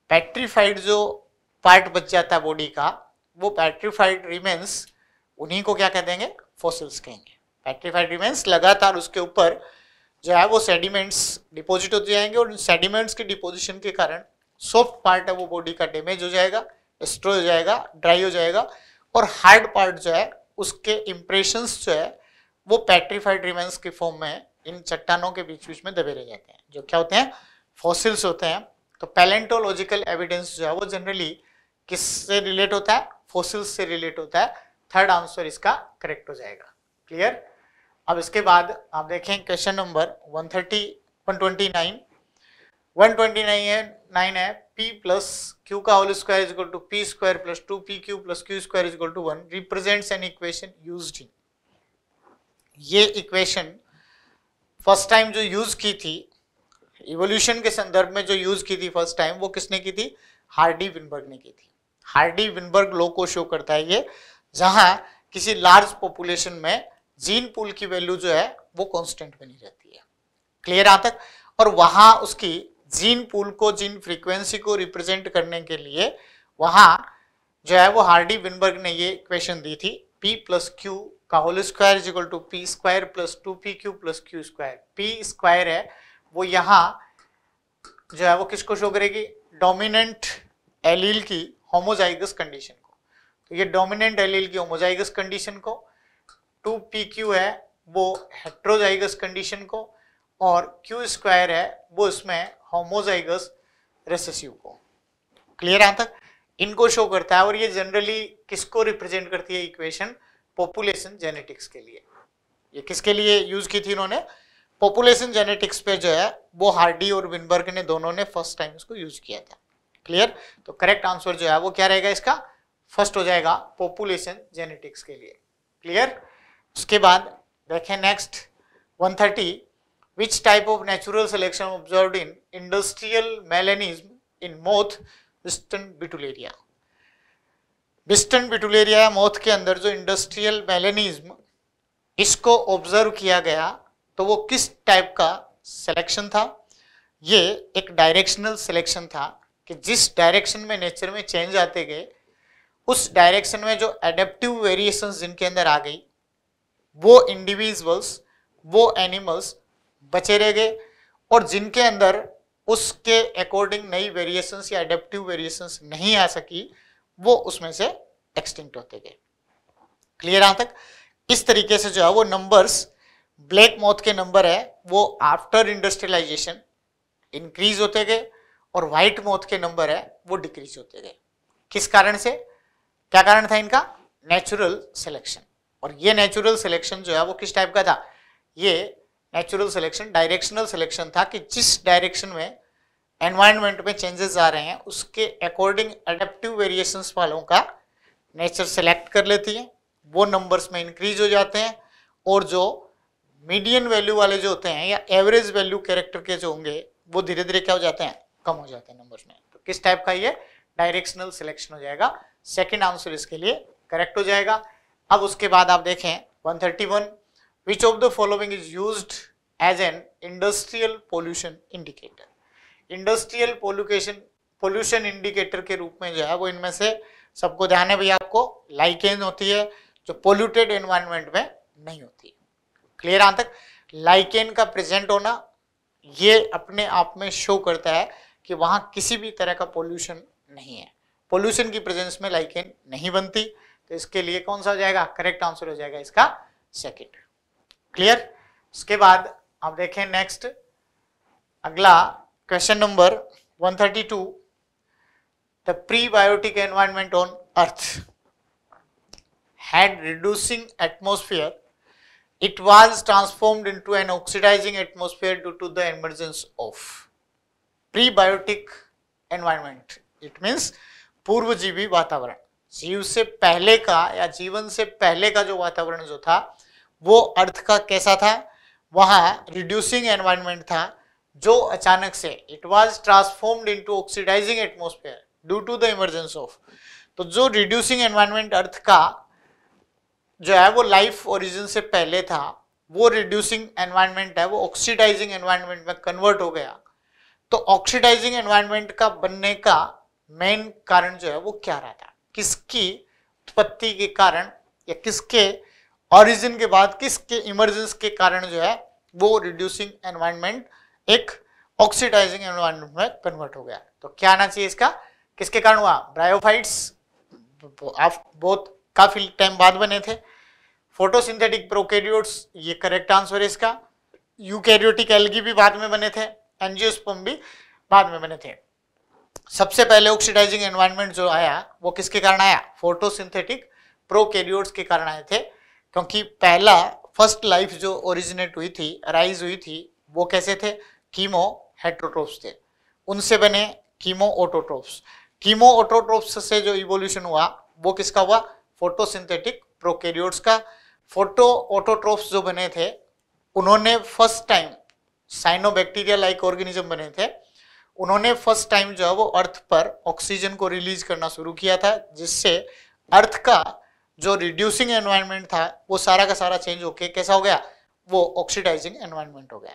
पैट्रीफाइड जो पार्ट बच जाता है बॉडी का वो पैट्रीफाइड रिमेन्स उन्हीं को क्या कह देंगे फोसिल्स कहेंगे पैट्रीफाइड रिमेन्स लगातार उसके ऊपर जो है वो सेडिमेंट्स डिपोजिट होते जाएंगे और सेडिमेंट्स के डिपोजिशन के कारण सॉफ्ट पार्ट है वो बॉडी का डैमेज हो जाएगा स्ट्रो हो जाएगा ड्राई हो जाएगा और हार्ड पार्ट जो है उसके इम्प्रेशंस जो है वो पेट्रीफाइड रिमेंस के फॉर्म में इन चट्टानों के बीच बीच में दबे रह जाते हैं जो क्या होते हैं फॉसिल्स होते हैं तो पैलेंटोलॉजिकल एविडेंस जो है वो जनरली किससे रिलेट होता है फॉसिल्स से रिलेट होता है थर्ड आंसर इसका करेक्ट हो जाएगा क्लियर अब इसके बाद आप देखें क्वेश्चन नंबर 130 129 129 है नाइन है प्लस क्यू का whole square is equal to P square plus two P Q plus Q square is equal to one an equation use in ये इक्वेशन फर्स्ट टाइम जो यूज की थी evolution के संदर्भ में जो यूज की थी फर्स्ट टाइम वो किसने की थी हार्डी विनबर्ग ने की थी हार्डी विनबर्ग लो को शो करता है ये जहां किसी लार्ज पॉपुलेशन में जीन पुल की वैल्यू जो है वो कॉन्स्टेंट बनी रहती है क्लियर आ तक और वहां उसकी जीन पुल को जीन फ्रीक्वेंसी को रिप्रेजेंट करने के लिए वहां जो है वो हार्डी विनबर्ग ने ये क्वेश्चन दी थी p प्लस क्यू का whole square is equal to P square plus two P Q plus Q square P square है वो यहाँ जो है वो किसको शो करेगी डोमिनेंट एलील की होमोजाइगस कंडीशन को तो ये डोमिनेंट एलील की होमोजाइगस कंडीशन को टू पी क्यू है वो हेट्रोजाइगस कंडीशन को और क्यू स्क्वायर है वो इसमें होमोजाइगस रेसेसिव को क्लियर यहाँ इनको शो करता है और ये जनरली किसको रिप्रेजेंट करती है इक्वेशन पॉपुलेशन जेनेटिक्स के लिए ये किसके लिए यूज की थी इन्होंने पॉपुलेशन जेनेटिक्स पे जो है वो हार्डी और विनबर्ग ने दोनों ने फर्स्ट टाइम इसको यूज किया था क्लियर तो करेक्ट आंसर जो है वो क्या रहेगा इसका फर्स्ट हो जाएगा पॉपुलेशन जेनेटिक्स के लिए क्लियर उसके बाद देखें next 130 which type of natural selection observe in industrial melanism in moth Biston betularia Biston betularia moth के अंदर जो इंडस्ट्रियल मेलेनिज्म इसको ऑब्जर्व किया गया तो वो किस टाइप का सिलेक्शन था ये एक डायरेक्शनल सिलेक्शन था कि जिस डायरेक्शन में नेचर में चेंज आते गए उस डायरेक्शन में जो एडेप्टिव वेरिएशन जिनके अंदर आ गई वो इंडिविजुअल्स वो एनिमल्स बचे रह गए और जिनके अंदर उसके अकॉर्डिंग नई वेरिएशंस या एडेप्टिव वेरिएशंस नहीं आ सकी वो उसमें से एक्सटिंक्ट होते गए क्लियर आ तक इस तरीके से जो है वो नंबर्स ब्लैक मौथ के नंबर है वो आफ्टर इंडस्ट्रियलाइजेशन इंक्रीज होते गए और व्हाइट मौत के नंबर है वो डिक्रीज होते गए किस कारण से क्या कारण था इनका नेचुरल सिलेक्शन और ये नेचुरल सिलेक्शन जो है वो किस टाइप का था ये नेचुरल सिलेक्शन डायरेक्शनल सिलेक्शन था कि जिस डायरेक्शन में एनवायरमेंट में चेंजेस आ रहे हैं उसके अकॉर्डिंग एडेप्टिव वेरिएशंस वालों का नेचर सेलेक्ट कर लेती है वो नंबर्स में इंक्रीज हो जाते हैं और जो मीडियन वैल्यू वाले जो होते हैं या एवरेज वैल्यू कैरेक्टर के जो होंगे वो धीरे धीरे क्या हो जाते हैं कम हो जाते हैं नंबर्स में तो किस टाइप का ये डायरेक्शनल सिलेक्शन हो जाएगा सेकेंड आंसर इसके लिए करेक्ट हो जाएगा अब उसके बाद आप देखें 131 which of the following is use as an industrial pollution indicator industrial पोल्यूकेशन पोल्यूशन इंडिकेटर के रूप में जो है वो इनमें से सबको ध्यान है भैया आपको लाइकेन होती है जो पोल्यूटेड एनवायरमेंट में नहीं होती क्लियर यहाँ तक लाइकेन का प्रेजेंट होना ये अपने आप में शो करता है कि वहाँ किसी भी तरह का पोल्यूशन नहीं है पोल्यूशन की प्रेजेंस में लाइकेन नहीं बनती तो इसके लिए कौन सा हो जाएगा करेक्ट आंसर हो जाएगा इसका सेकेंड क्लियर उसके बाद आप देखें नेक्स्ट अगला question number 132 thirty two the prebiotic environment on earth had reducing atmosphere it was transformed to an oxidising atmosphere due to the emergence of prebiotic environment it means पूर्वजीवी वातावरण जीव से पहले का या जीवन से पहले का जो वातावरण जो था वो अर्थ का कैसा था वहाँ रिड्यूसिंग एनवायरमेंट था जो अचानक से it was transformed into oxidising atmosphere due to the emergence of तो जो रिड्यूसिंग एनवायरमेंट अर्थ का जो है वो लाइफ ओरिजिन से पहले था वो रिड्यूसिंग एनवायरमेंट है वो ऑक्सीडाइजिंग एनवायरमेंट में कन्वर्ट हो गया तो ऑक्सीडाइजिंग एनवायरमेंट का बनने का मेन कारण जो है वो क्या रहता है किसकी उत्पत्ति के कारण या किसके ऑरिजिन के बाद किसके इमरजेंस के कारण जो है वो रिड्यूसिंग एनवायरमेंट एक ऑक्सीडाइजिंग एनवायरमेंट में कन्वर्ट हो गया तो क्या आना चाहिए इसका किसके कारण हुआ ब्रायोफाइट्स आप बहुत काफी टाइम बाद बने थे फोटोसिंथेटिक प्रोकैरियोट्स ये करेक्ट आंसर है इसका यूकैरियोटिक एल्गी भी बाद में बने थे एनजियोस्पर्म भी बाद में बने थे सबसे पहले ऑक्सीडाइजिंग एनवायरनमेंट जो आया वो किसके कारण आया फोटोसिंथेटिक प्रोकैरियोट्स के कारण आए थे क्योंकि पहला फर्स्ट लाइफ जो ओरिजिनेट हुई थी राइज हुई थी वो कैसे थे कीमो हेट्रोट्रोप्स थे उनसे बने कीमो ऑटोट्रोप्स कीमो ऑटोट्रोप्स से जो इवोल्यूशन हुआ वो किसका हुआ फोटोसिंथेटिक प्रोकैरियोट्स का फोटो ऑटोट्रोप्स जो बने थे उन्होंने first time cyanobacteria like organism बने थे उन्होंने फर्स्ट टाइम जो है वो अर्थ पर ऑक्सीजन को रिलीज करना शुरू किया था जिससे अर्थ का जो रिड्यूसिंग एनवायरमेंट था वो सारा का सारा चेंज होके कैसा हो गया वो ऑक्सीडाइजिंग एनवायरमेंट हो गया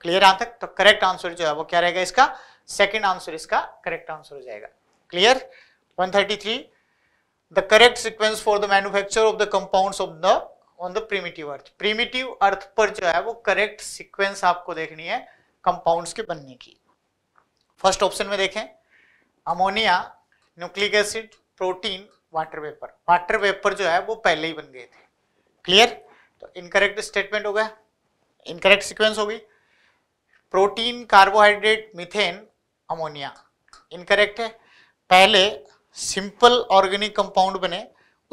क्लियर यहां तक तो करेक्ट आंसर जो है वो क्या रहेगा इसका सेकेंड आंसर इसका करेक्ट आंसर हो जाएगा clear one the correct sequence for the manufacture of the compound of the on the primitive earth primitive earth पर जो है वो करेक्ट सिक्वेंस आपको देखनी है कंपाउंड्स के बनने की फर्स्ट ऑप्शन में देखें ammonia nucleic acid protein water vapour water vapour जो है वो पहले ही बन गए थे क्लियर तो इनकरेक्ट स्टेटमेंट हो गया इनकरेक्ट सीक्वेंस हो गई protein carbohydrate methane ammonia incorrect है पहले सिंपल ऑर्गेनिक कंपाउंड बने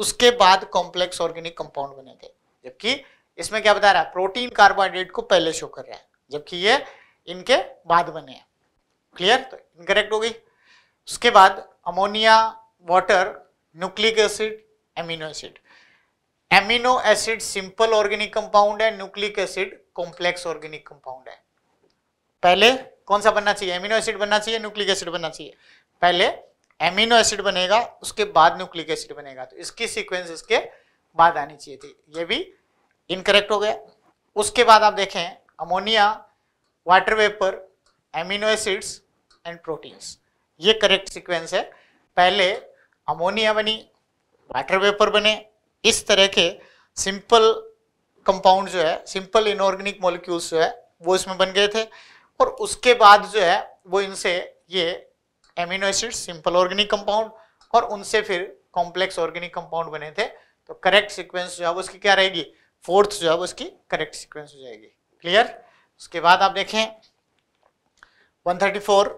उसके बाद कॉम्प्लेक्स ऑर्गेनिक कंपाउंड बने थे जबकि इसमें क्या बता रहा है प्रोटीन कार्बोहाइड्रेट को पहले शो कर रहा है जबकि ये इनके बाद बने हैं क्लियर तो इनकरेक्ट हो गई उसके बाद ammonia water nucleic acid amino acid amino acid simple organic compound है nucleic acid complex organic compound है पहले कौन सा बनना चाहिए एमिनो एसिड बनना चाहिए न्यूक्लिक एसिड बनना चाहिए पहले एमिनो एसिड बनेगा उसके बाद न्यूक्लिक एसिड बनेगा तो इसकी सीक्वेंस इसके बाद आनी चाहिए थी ये भी इनकरेक्ट हो गया उसके बाद आप देखें ammonia water vapour amino acids and proteins ये करेक्ट सीक्वेंस है पहले अमोनिया बनी वाटर वेपर बने इस तरह के सिंपल कंपाउंड जो है सिंपल इनऑर्गेनिक मोलिक्यूल्स जो है वो इसमें बन गए थे और उसके बाद जो है वो इनसे ये amino acid simple organic compound और उनसे फिर कॉम्प्लेक्स ऑर्गेनिक कंपाउंड बने थे तो करेक्ट सीक्वेंस जो है वो उसकी क्या रहेगी फोर्थ जो है उसकी करेक्ट सीक्वेंस हो जाएगी क्लियर उसके बाद आप देखें 134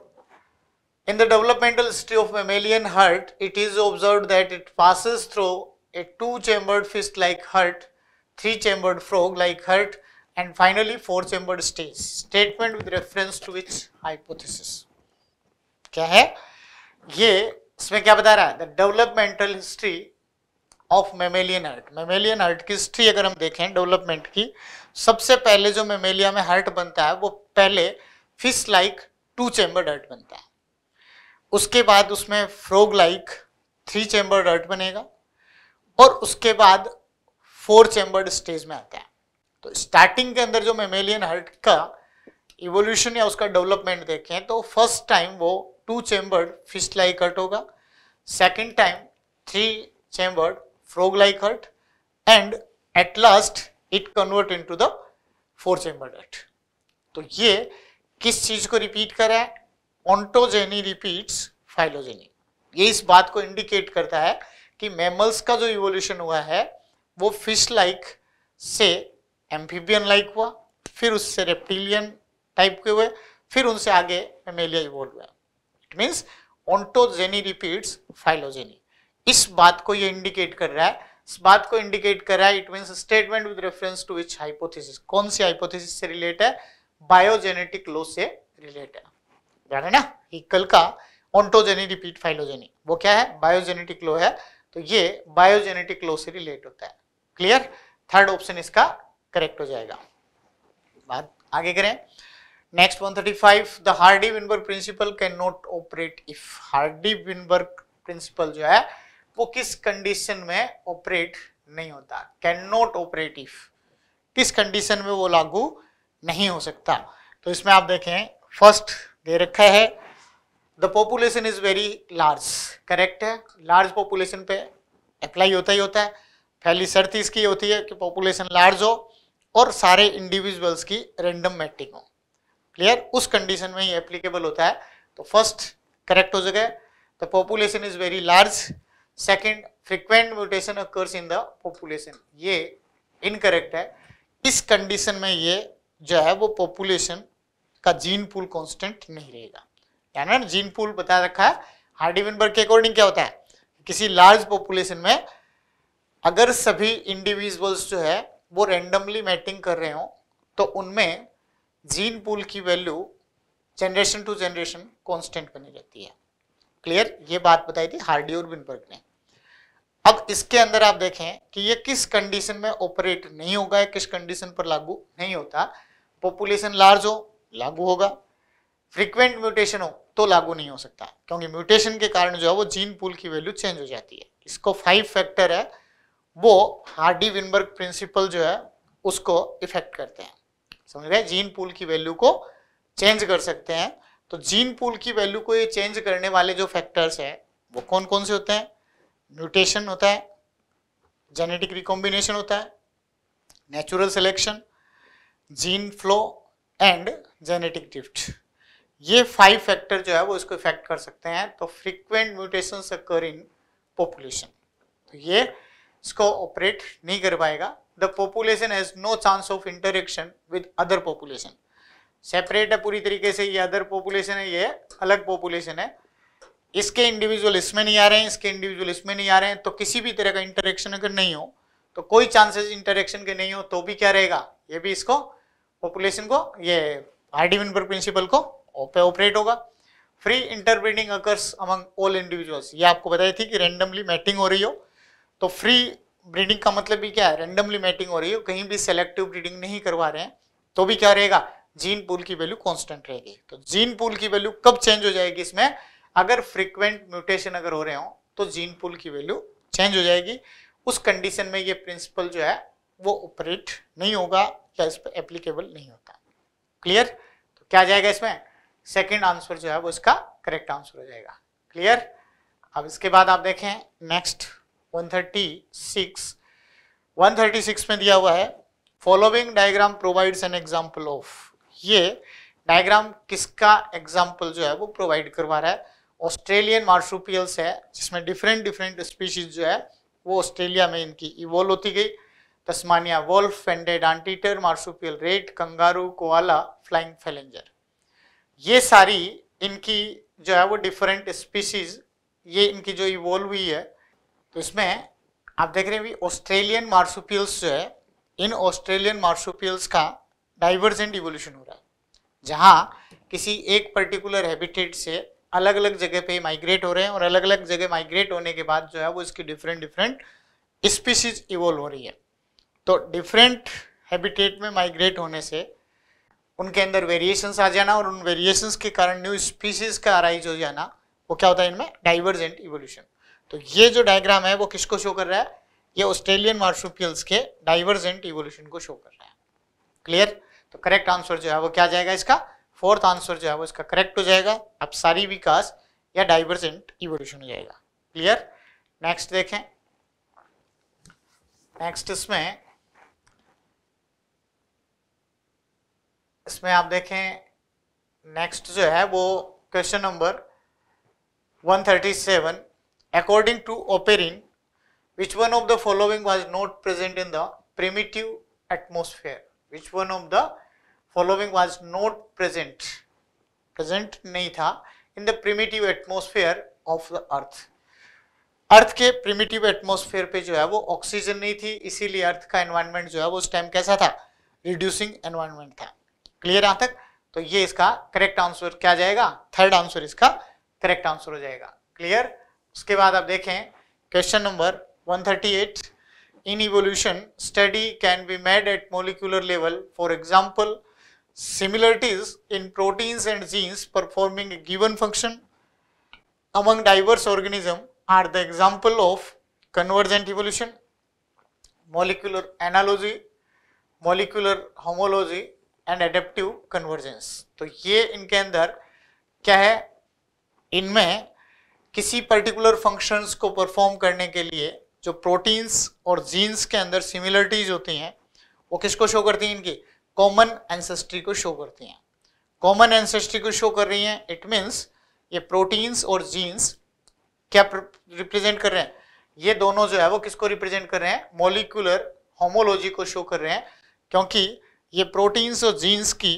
In the developmental history of mammalian heart, it is observed that it passes through a two-chambered fist-like heart, three-chambered frog-like heart, and finally four-chambered stage. Statement with reference to which hypothesis? kya hai ye isme kya bata raha hai the developmental history of mammalian heart mammalian heart ki history agar hum देखें development ki sabse pehle jo mammalia mein heart banta hai wo pehle fist like two chambered heart banta hai उसके बाद उसमें frog like three chamber heart बनेगा और उसके बाद four chambered stage में आता है तो स्टार्टिंग के अंदर जो मेमेलियन हर्ट का इवोल्यूशन या उसका डेवलपमेंट देखें तो फर्स्ट टाइम वो two chambered fish like heart होगा second time three chambered frog like heart and at last it convert into the four chambered heart तो ये किस चीज को रिपीट कर रहा है ऑन्टोजेनी रिपीट्स फाइलोजेनी ये इस बात को इंडिकेट करता है कि मैमल्स का जो इवोल्यूशन हुआ है वो फिश लाइक से एम्फीबियन लाइक हुआ फिर उससे रेप्टिलियन टाइप के हुए फिर उनसे आगे मेमेलिया इवोल्व हुआ it means ontogeny repeats phylogeny इस बात को ये इंडिकेट कर रहा है इस बात को इंडिकेट कर रहा है it means statement with reference to which hypothesis कौन सी हाइपोथेसिस से रिलेट है बायोजेनेटिक लॉ से रिलेट है ध्यान है ना कल का ऑन्टोजेनी रिपीट फाइलोजेनी वो क्या है बायोजेनेटिक लो है तो ये बायोजेनेटिक लो से रिलेट होता है क्लियर थर्ड ऑप्शन इसका करेक्ट हो जाएगा बात आगे करें next 135 thirty five the Hardy Weinberg principle can not operate if Hardy Weinberg principle जो है वो किस कंडीशन में ऑपरेट नहीं होता कैन नॉट ऑपरेट इफ किस कंडीशन में वो लागू नहीं हो सकता तो इसमें आप देखें फर्स्ट दे रखा है the population is very large correct है लार्ज पॉपुलेशन पे अप्लाई होता ही होता है पहली शर्त इसकी होती है कि पॉपुलेशन लार्ज हो और सारे इंडिविजुअल्स की रेंडम मैटिंग हो क्लियर उस कंडीशन में ही एप्लीकेबल होता है तो फर्स्ट करेक्ट हो जाएगा the population is very large second frequent mutation occurs in the population ये इनकरेक्ट है इस कंडीशन में ये जो है वो पॉपुलेशन का जीन पुल कांस्टेंट नहीं रहेगा यानी ना जीन पुल बता रखा है हार्डीवेनबर्ग के अकॉर्डिंग क्या होता है किसी लार्ज पॉपुलेशन में अगर सभी इंडिविजुअल्स जो है वो रेंडमली मैटिंग कर रहे हो तो उनमें जीन पुल की value generation to generation constant बनी रहती है क्लियर ये बात बताई थी हार्डी और बिनबर्ग ने अब इसके अंदर आप देखें कि ये किस कंडीशन में ऑपरेट नहीं होगा या किस कंडीशन पर लागू नहीं होता पॉपुलेशन लार्ज हो लागू होगा फ्रीक्वेंट म्यूटेशन हो तो लागू नहीं हो सकता क्योंकि म्यूटेशन के कारण जो है वो जीन पूल की वैल्यू चेंज हो जाती है इसको फाइव फैक्टर है वो हार्डी विनबर्ग प्रिंसिपल जो है उसको इफेक्ट करते हैं समझ रहे जीन पूल की वैल्यू को चेंज कर सकते हैं तो जीन पूल की वैल्यू को ये चेंज करने वाले जो फैक्टर्स है वो कौन कौन से होते हैं म्यूटेशन होता है जेनेटिक रिकॉम्बिनेशन होता है natural selection gene flow and genetic drift ये फाइव फैक्टर जो है वो इसको इफेक्ट कर सकते हैं तो frequent mutation occur in population तो ये इसको ऑपरेट नहीं कर पाएगा the population has no chance of interaction with other population separate है पूरी तरीके से ये अदर पॉपुलेशन है ये अलग पॉपुलेशन है इसके इंडिविजुअल इसमें नहीं आ रहे हैं इसके इंडिविजुअल इसमें नहीं आ रहे हैं तो किसी भी तरह का इंटरेक्शन अगर नहीं हो तो कोई चांसेस इंटरेक्शन के नहीं हो तो भी क्या रहेगा ये भी इसको पॉपुलेशन को ये हार्डी पर प्रिंसिपल को ऑपरेट होगा free interbreeding occurs among all individuals ये आपको बताई थी कि रेंडमली मैटिंग हो रही हो तो फ्री ब्रीडिंग का मतलब भी क्या है रेंडमली मैटिंग हो रही हो कहीं भी सेलेक्टिव ब्रीडिंग नहीं करवा रहे हैं तो भी क्या रहेगा जीन पूल की वैल्यू कॉन्स्टेंट रहेगी तो जीन पूल की वैल्यू कब चेंज हो जाएगी इसमें अगर फ्रिक्वेंट म्यूटेशन अगर हो रहे हो तो जीन पूल की वैल्यू चेंज हो जाएगी उस कंडीशन में ये प्रिंसिपल जो है वो ऑपरेट नहीं होगा या इस पर एप्लीकेबल नहीं होता क्लियर तो क्या जाएगा इसमें सेकेंड आंसर जो है वो इसका करेक्ट आंसर हो जाएगा क्लियर अब इसके बाद आप देखें नेक्स्ट 136 136 में दिया हुआ है following diagram provides an example of ये डायग्राम किसका एग्जांपल जो है वो प्रोवाइड करवा रहा है ऑस्ट्रेलियन मार्सुपियल्स है जिसमें डिफरेंट डिफरेंट स्पीशीज जो है वो ऑस्ट्रेलिया में इनकी इवोल्व होती गई Tasmania wolf, fended anteater, marsupial rat kangaroo koala flying phalanger ये सारी इनकी जो है वो डिफरेंट स्पीसीज ये इनकी जो इवोल्व हुई है तो इसमें आप देख रहे हैं ऑस्ट्रेलियन मार्सुपियल्स जो है इन ऑस्ट्रेलियन मार्सुपियल्स का डाइवर्जेंट इवोल्यूशन हो रहा है जहाँ किसी एक पर्टिकुलर हैबिटेट से अलग अलग जगह पे माइग्रेट हो रहे हैं और अलग अलग जगह माइग्रेट होने के बाद जो है वो इसकी डिफरेंट डिफरेंट स्पीसीज इवोल्व हो रही है तो डिफरेंट हैबिटेट में माइग्रेट होने से उनके अंदर वेरिएशंस आ जाना और उन वेरिएशंस के कारण न्यू स्पीसीज का अराइज हो जाना वो क्या होता है इनमें डाइवर्जेंट इवोल्यूशन तो ये जो डायग्राम है वो किसको शो कर रहा है ये ऑस्ट्रेलियन मार्सुपियल्स के डाइवर्जेंट इवोल्यूशन को शो कर रहा है क्लियर तो करेक्ट आंसर जो है वो क्या जाएगा इसका फोर्थ आंसर जो है वो इसका करेक्ट हो जाएगा अब सारी विकास या डाइवर्जेंट इवोल्यूशन हो जाएगा क्लियर नेक्स्ट देखें नेक्स्ट इसमें इसमें आप देखें नेक्स्ट जो है वो question number 137 according to Oparin which one of the following was not present in the primitive atmosphere which one of the following was not present present नहीं था in the primitive atmosphere of the earth earth के primitive atmosphere पे जो है वो oxygen नहीं थी इसीलिए अर्थ का एनवायरमेंट जो है वो उस टाइम कैसा था रिड्यूसिंग एनवायरमेंट था क्लियर यहां तक तो ये इसका करेक्ट आंसर क्या जाएगा थर्ड आंसर इसका करेक्ट आंसर हो जाएगा क्लियर उसके बाद आप देखें question number 138 in evolution study can be made at molecular level for example similarities in proteins and genes performing given function among diverse organism are the example of convergent evolution molecular analogy molecular homology and adaptive convergence तो ये इनके अंदर क्या है इनमें किसी particular functions को perform करने के लिए जो प्रोटीन्स और जीन्स के अंदर सिमिलरिटीज होती हैं वो किसको शो करती हैं इनकी कॉमन एंसेस्ट्री को शो करती हैं कॉमन एंसेस्ट्री को शो कर रही हैं इट मीन्स ये प्रोटीन्स और जीन्स क्या रिप्रेजेंट कर रहे हैं ये दोनों जो है वो किसको रिप्रेजेंट कर रहे हैं मोलिकुलर होमोलॉजी को शो कर रहे हैं क्योंकि ये प्रोटीन्स और जीन्स की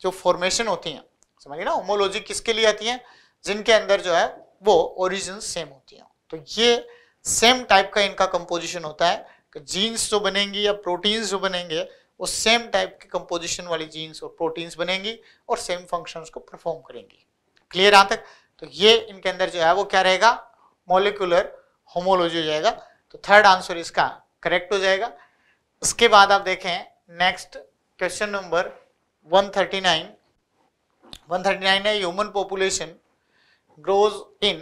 जो फॉर्मेशन होती हैं समझिए ना होमोलॉजी किसके लिए आती है जिनके अंदर जो है वो ओरिजिन सेम होती हैं तो ये सेम टाइप का इनका कंपोजिशन होता है कि जीन्स जो बनेंगी या प्रोटीन्स जो बनेंगे वो सेम टाइप की कंपोजिशन वाली जीन्स और प्रोटीन्स बनेंगी और सेम फंक्शन को परफॉर्म करेंगी क्लियर यहाँ तक तो ये इनके अंदर जो है वो क्या रहेगा मोलिकुलर होमोलॉजी हो जाएगा तो थर्ड आंसर इसका करेक्ट हो जाएगा उसके बाद आप देखें नेक्स्ट क्वेश्चन नंबर 139 139 है human population grows in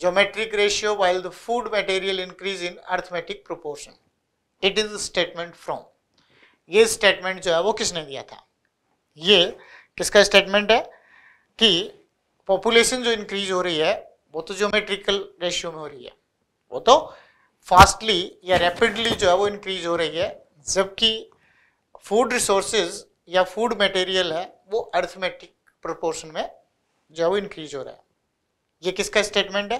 geometric ratio while the food material increase in arithmetic proportion it is statement from ये स्टेटमेंट जो है वो किसने दिया था ये किसका स्टेटमेंट है कि पॉपुलेशन जो इंक्रीज हो रही है वो तो ज्योमेट्रिकल रेशियो में हो रही है वो तो फास्टली या रैपिडली जो है वो इंक्रीज हो रही है जबकि फूड रिसोर्सेज या फूड मटेरियल है वो अर्थमेटिक प्रोपोर्शन में जो है वो इंक्रीज हो रहा है ये किसका स्टेटमेंट है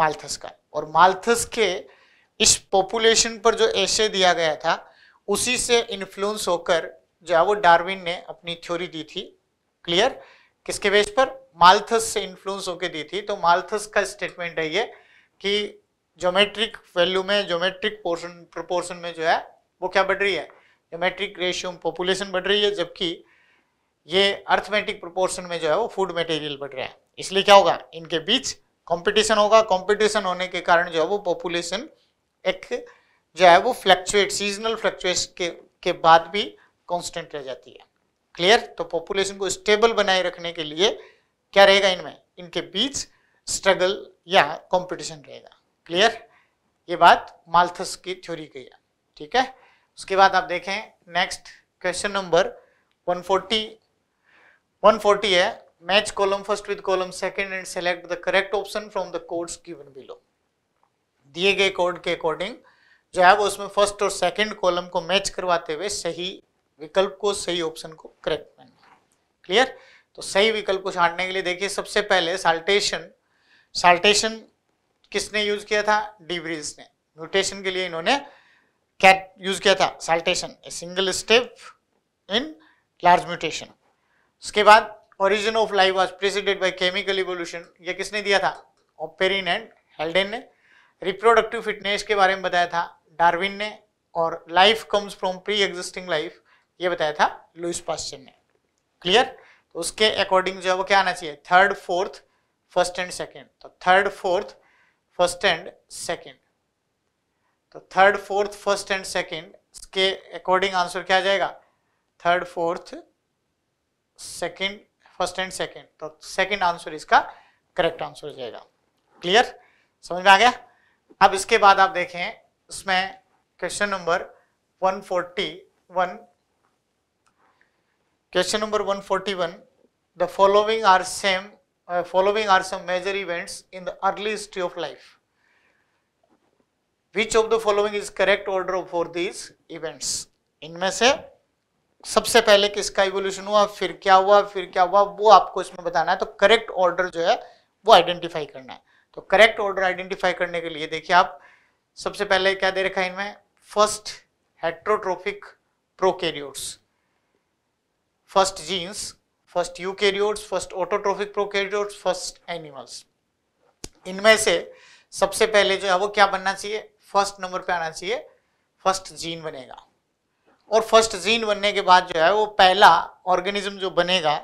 माल्थस का और माल्थस के इस पॉपुलेशन पर जो ऐसे दिया गया था उसी से इन्फ्लुएंस होकर जो है वो डार्विन ने अपनी थ्योरी दी थी क्लियर किसके बेस पर माल्थस से इन्फ्लुएंस होकर दी थी तो माल्थस का स्टेटमेंट है ये कि ज्योमेट्रिक वैल्यू में ज्योमेट्रिक पोर्शन प्रोपोर्शन में जो है वो क्या बढ़ रही है जोमेट्रिक रेशियो में पॉपुलेशन बढ़ रही है जबकि ये अर्थमेटिक प्रोपोर्शन में जो है वो फूड मटेरियल बढ़ रहा है इसलिए क्या होगा इनके बीच कंपटीशन होगा कंपटीशन होने के कारण जो है वो पॉपुलेशन एक जो है वो फ्लैक्चुएट सीजनल फ्लैक्चुएशन के, के बाद भी कॉन्स्टेंट रह जाती है क्लियर तो पॉपुलेशन को स्टेबल बनाए रखने के लिए क्या रहेगा इनमें इनके बीच स्ट्रगल या कॉम्पिटिशन रहेगा क्लियर ये बात माल्थस की थ्योरी कही है ठीक है उसके बाद आप देखें नेक्स्ट क्वेश्चन नंबर 140 140 है match column first with column second and select the correct option from the codes given below दिए गए कोड के अकॉर्डिंग जो है वो उसमें फर्स्ट और सेकंड कॉलम को मैच करवाते हुए सही विकल्प को सही ऑप्शन को करेक्ट मानना क्लियर तो सही विकल्प को छाटने के लिए देखिए सबसे पहले साल्टेशन साल्टेशन किसने यूज किया था डिब्रिज ने म्यूटेशन के लिए इन्होंने क्या यूज किया था saltation a single step in large mutation उसके बाद origin of life was preceded by chemical evolution ये किसने दिया था ओपेरिन एंड हेल्डेन ने रिप्रोडक्टिव फिटनेस के बारे में बताया था डार्विन ने और life comes from pre existing life ये बताया था लुइस पास्चर ने क्लियर तो उसके अकॉर्डिंग जो है वो क्या आना चाहिए third fourth first and second तो third fourth first and second तो third fourth first and second के अकॉर्डिंग आंसर क्या आ जाएगा third fourth second first and second तो सेकेंड आंसर इसका करेक्ट आंसर हो जाएगा क्लियर समझ में आ गया अब इसके बाद आप देखें इसमें question number 141 question number 141 the following are same uh, following are some major events in the early history of which of the following is correct order for these events इनमें से सबसे पहले किसका इवोल्यूशन हुआ फिर क्या हुआ फिर क्या हुआ वो आपको इसमें बताना है तो करेक्ट ऑर्डर जो है वो आइडेंटिफाई करना है तो करेक्ट ऑर्डर आइडेंटिफाई करने के लिए देखिए आप सबसे पहले क्या दे रखा है इनमें first heterotrophic prokaryotes first genes first eukaryotes first autotrophic prokaryotes first animals इनमें से सबसे पहले जो है वो क्या बनना चाहिए फर्स्ट नंबर पे आना चाहिए फर्स्ट जीन बनेगा और फर्स्ट जीन बनने के बाद जो है वो पहला ऑर्गेनिज्म जो बनेगा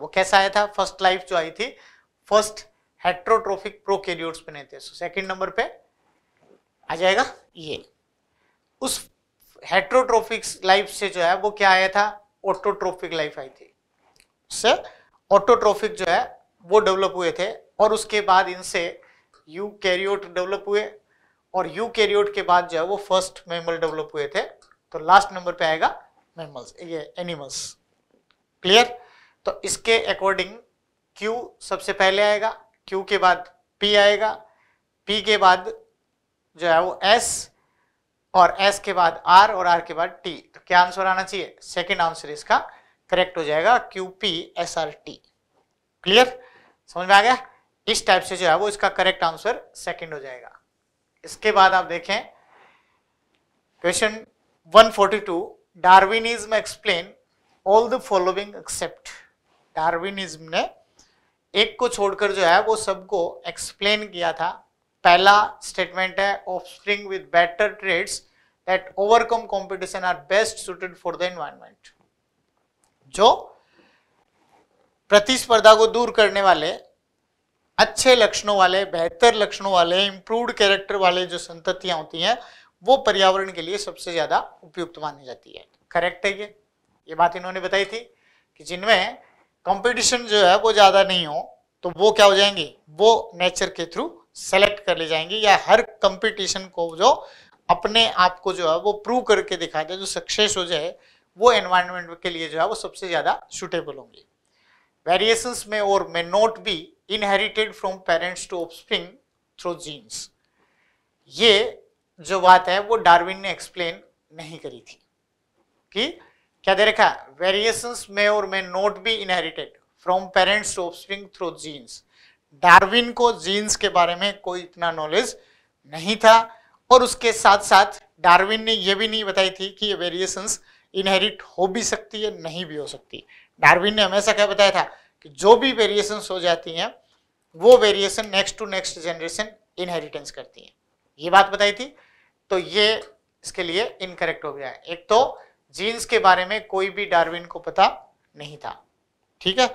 वो कैसा आया था फर्स्ट लाइफ जो आई थी फर्स्ट हेट्रोट्रोफिक प्रोकैरियोट्स बने थे सो सेकंड नंबर पे आ जाएगा ये उस हेट्रोट्रोफिक लाइफ से जो है वो क्या आया था ऑटोट्रोफिक लाइफ आई थी उससे ऑटोट्रोफिक जो है वो डेवलप हुए थे और उसके बाद इनसे यू कैरियोट डेवलप हुए और यू के बाद जो है वो फर्स्ट मेमल डेवलप हुए थे तो लास्ट नंबर पे आएगा मेमल्स ये एनिमल्स क्लियर तो इसके अकॉर्डिंग क्यू सबसे पहले आएगा क्यू के बाद पी आएगा पी के बाद जो है वो एस और एस के बाद आर और आर के बाद टी तो क्या आंसर आना चाहिए सेकेंड आंसर इसका करेक्ट हो जाएगा Q P S R T clear समझ में आ गया इस टाइप से जो है वो इसका करेक्ट आंसर सेकेंड हो जाएगा इसके बाद आप देखें question 142 forty two Darwinism explain all the following except Darwinism ने एक को छोड़कर जो है वो सबको एक्सप्लेन किया था पहला स्टेटमेंट है offspring with better traits that overcome competition are best suited for the environment जो प्रतिस्पर्धा को दूर करने वाले अच्छे लक्षणों वाले बेहतर लक्षणों वाले इंप्रूव कैरेक्टर वाले जो संततियां होती हैं वो पर्यावरण के लिए सबसे ज़्यादा उपयुक्त मानी जाती है करेक्ट है ये ये बात इन्होंने बताई थी कि जिनमें कंपटीशन जो है वो ज़्यादा नहीं हो तो वो क्या हो जाएंगे वो नेचर के थ्रू सेलेक्ट कर ले जाएंगे या हर कंपटीशन को जो अपने आप को जो है वो प्रूव करके दिखा दे जो सक्सेस हो जाए वो एनवायरमेंट के लिए जो है वो सबसे ज़्यादा सुटेबल होंगे वेरिएशंस में और may not be inherited from parents to offspring through genes ये जो बात है वो डार्विन ने एक्सप्लेन नहीं करी थी कि क्या दे रखा वेरिएशंस में और may not be inherited from parents to offspring through genes Darwin को जीन्स के बारे में कोई इतना नॉलेज नहीं था और उसके साथ साथ डार्विन ने यह भी नहीं बताई थी कि ये वेरिएशंस इनहेरिट हो भी सकती है नहीं भी हो सकती डार्विन ने हमेशा क्या बताया था कि जो भी वेरिएशन हो जाती हैं वो variation next to next generation inheritance करती है ये बात बताई थी तो ये इसके लिए इनकरेक्ट हो गया है एक तो जीन्स के बारे में कोई भी डार्विन को पता नहीं था ठीक है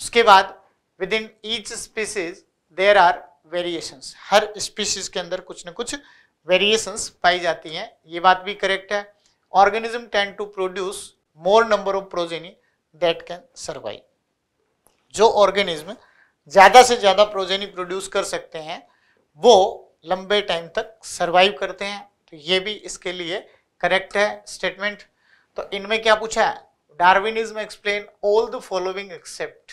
उसके बाद within each species there are variations हर स्पीसीज के अंदर कुछ ना कुछ वेरिएशंस पाई जाती हैं ये बात भी करेक्ट है organism tend to produce more number of progeny that can survive जो ऑर्गेनिज्म ज़्यादा से ज़्यादा प्रोजेनी प्रोड्यूस कर सकते हैं वो लंबे टाइम तक सरवाइव करते हैं तो ये भी इसके लिए करेक्ट है स्टेटमेंट तो इनमें क्या पूछा है Darwinism explain all the following except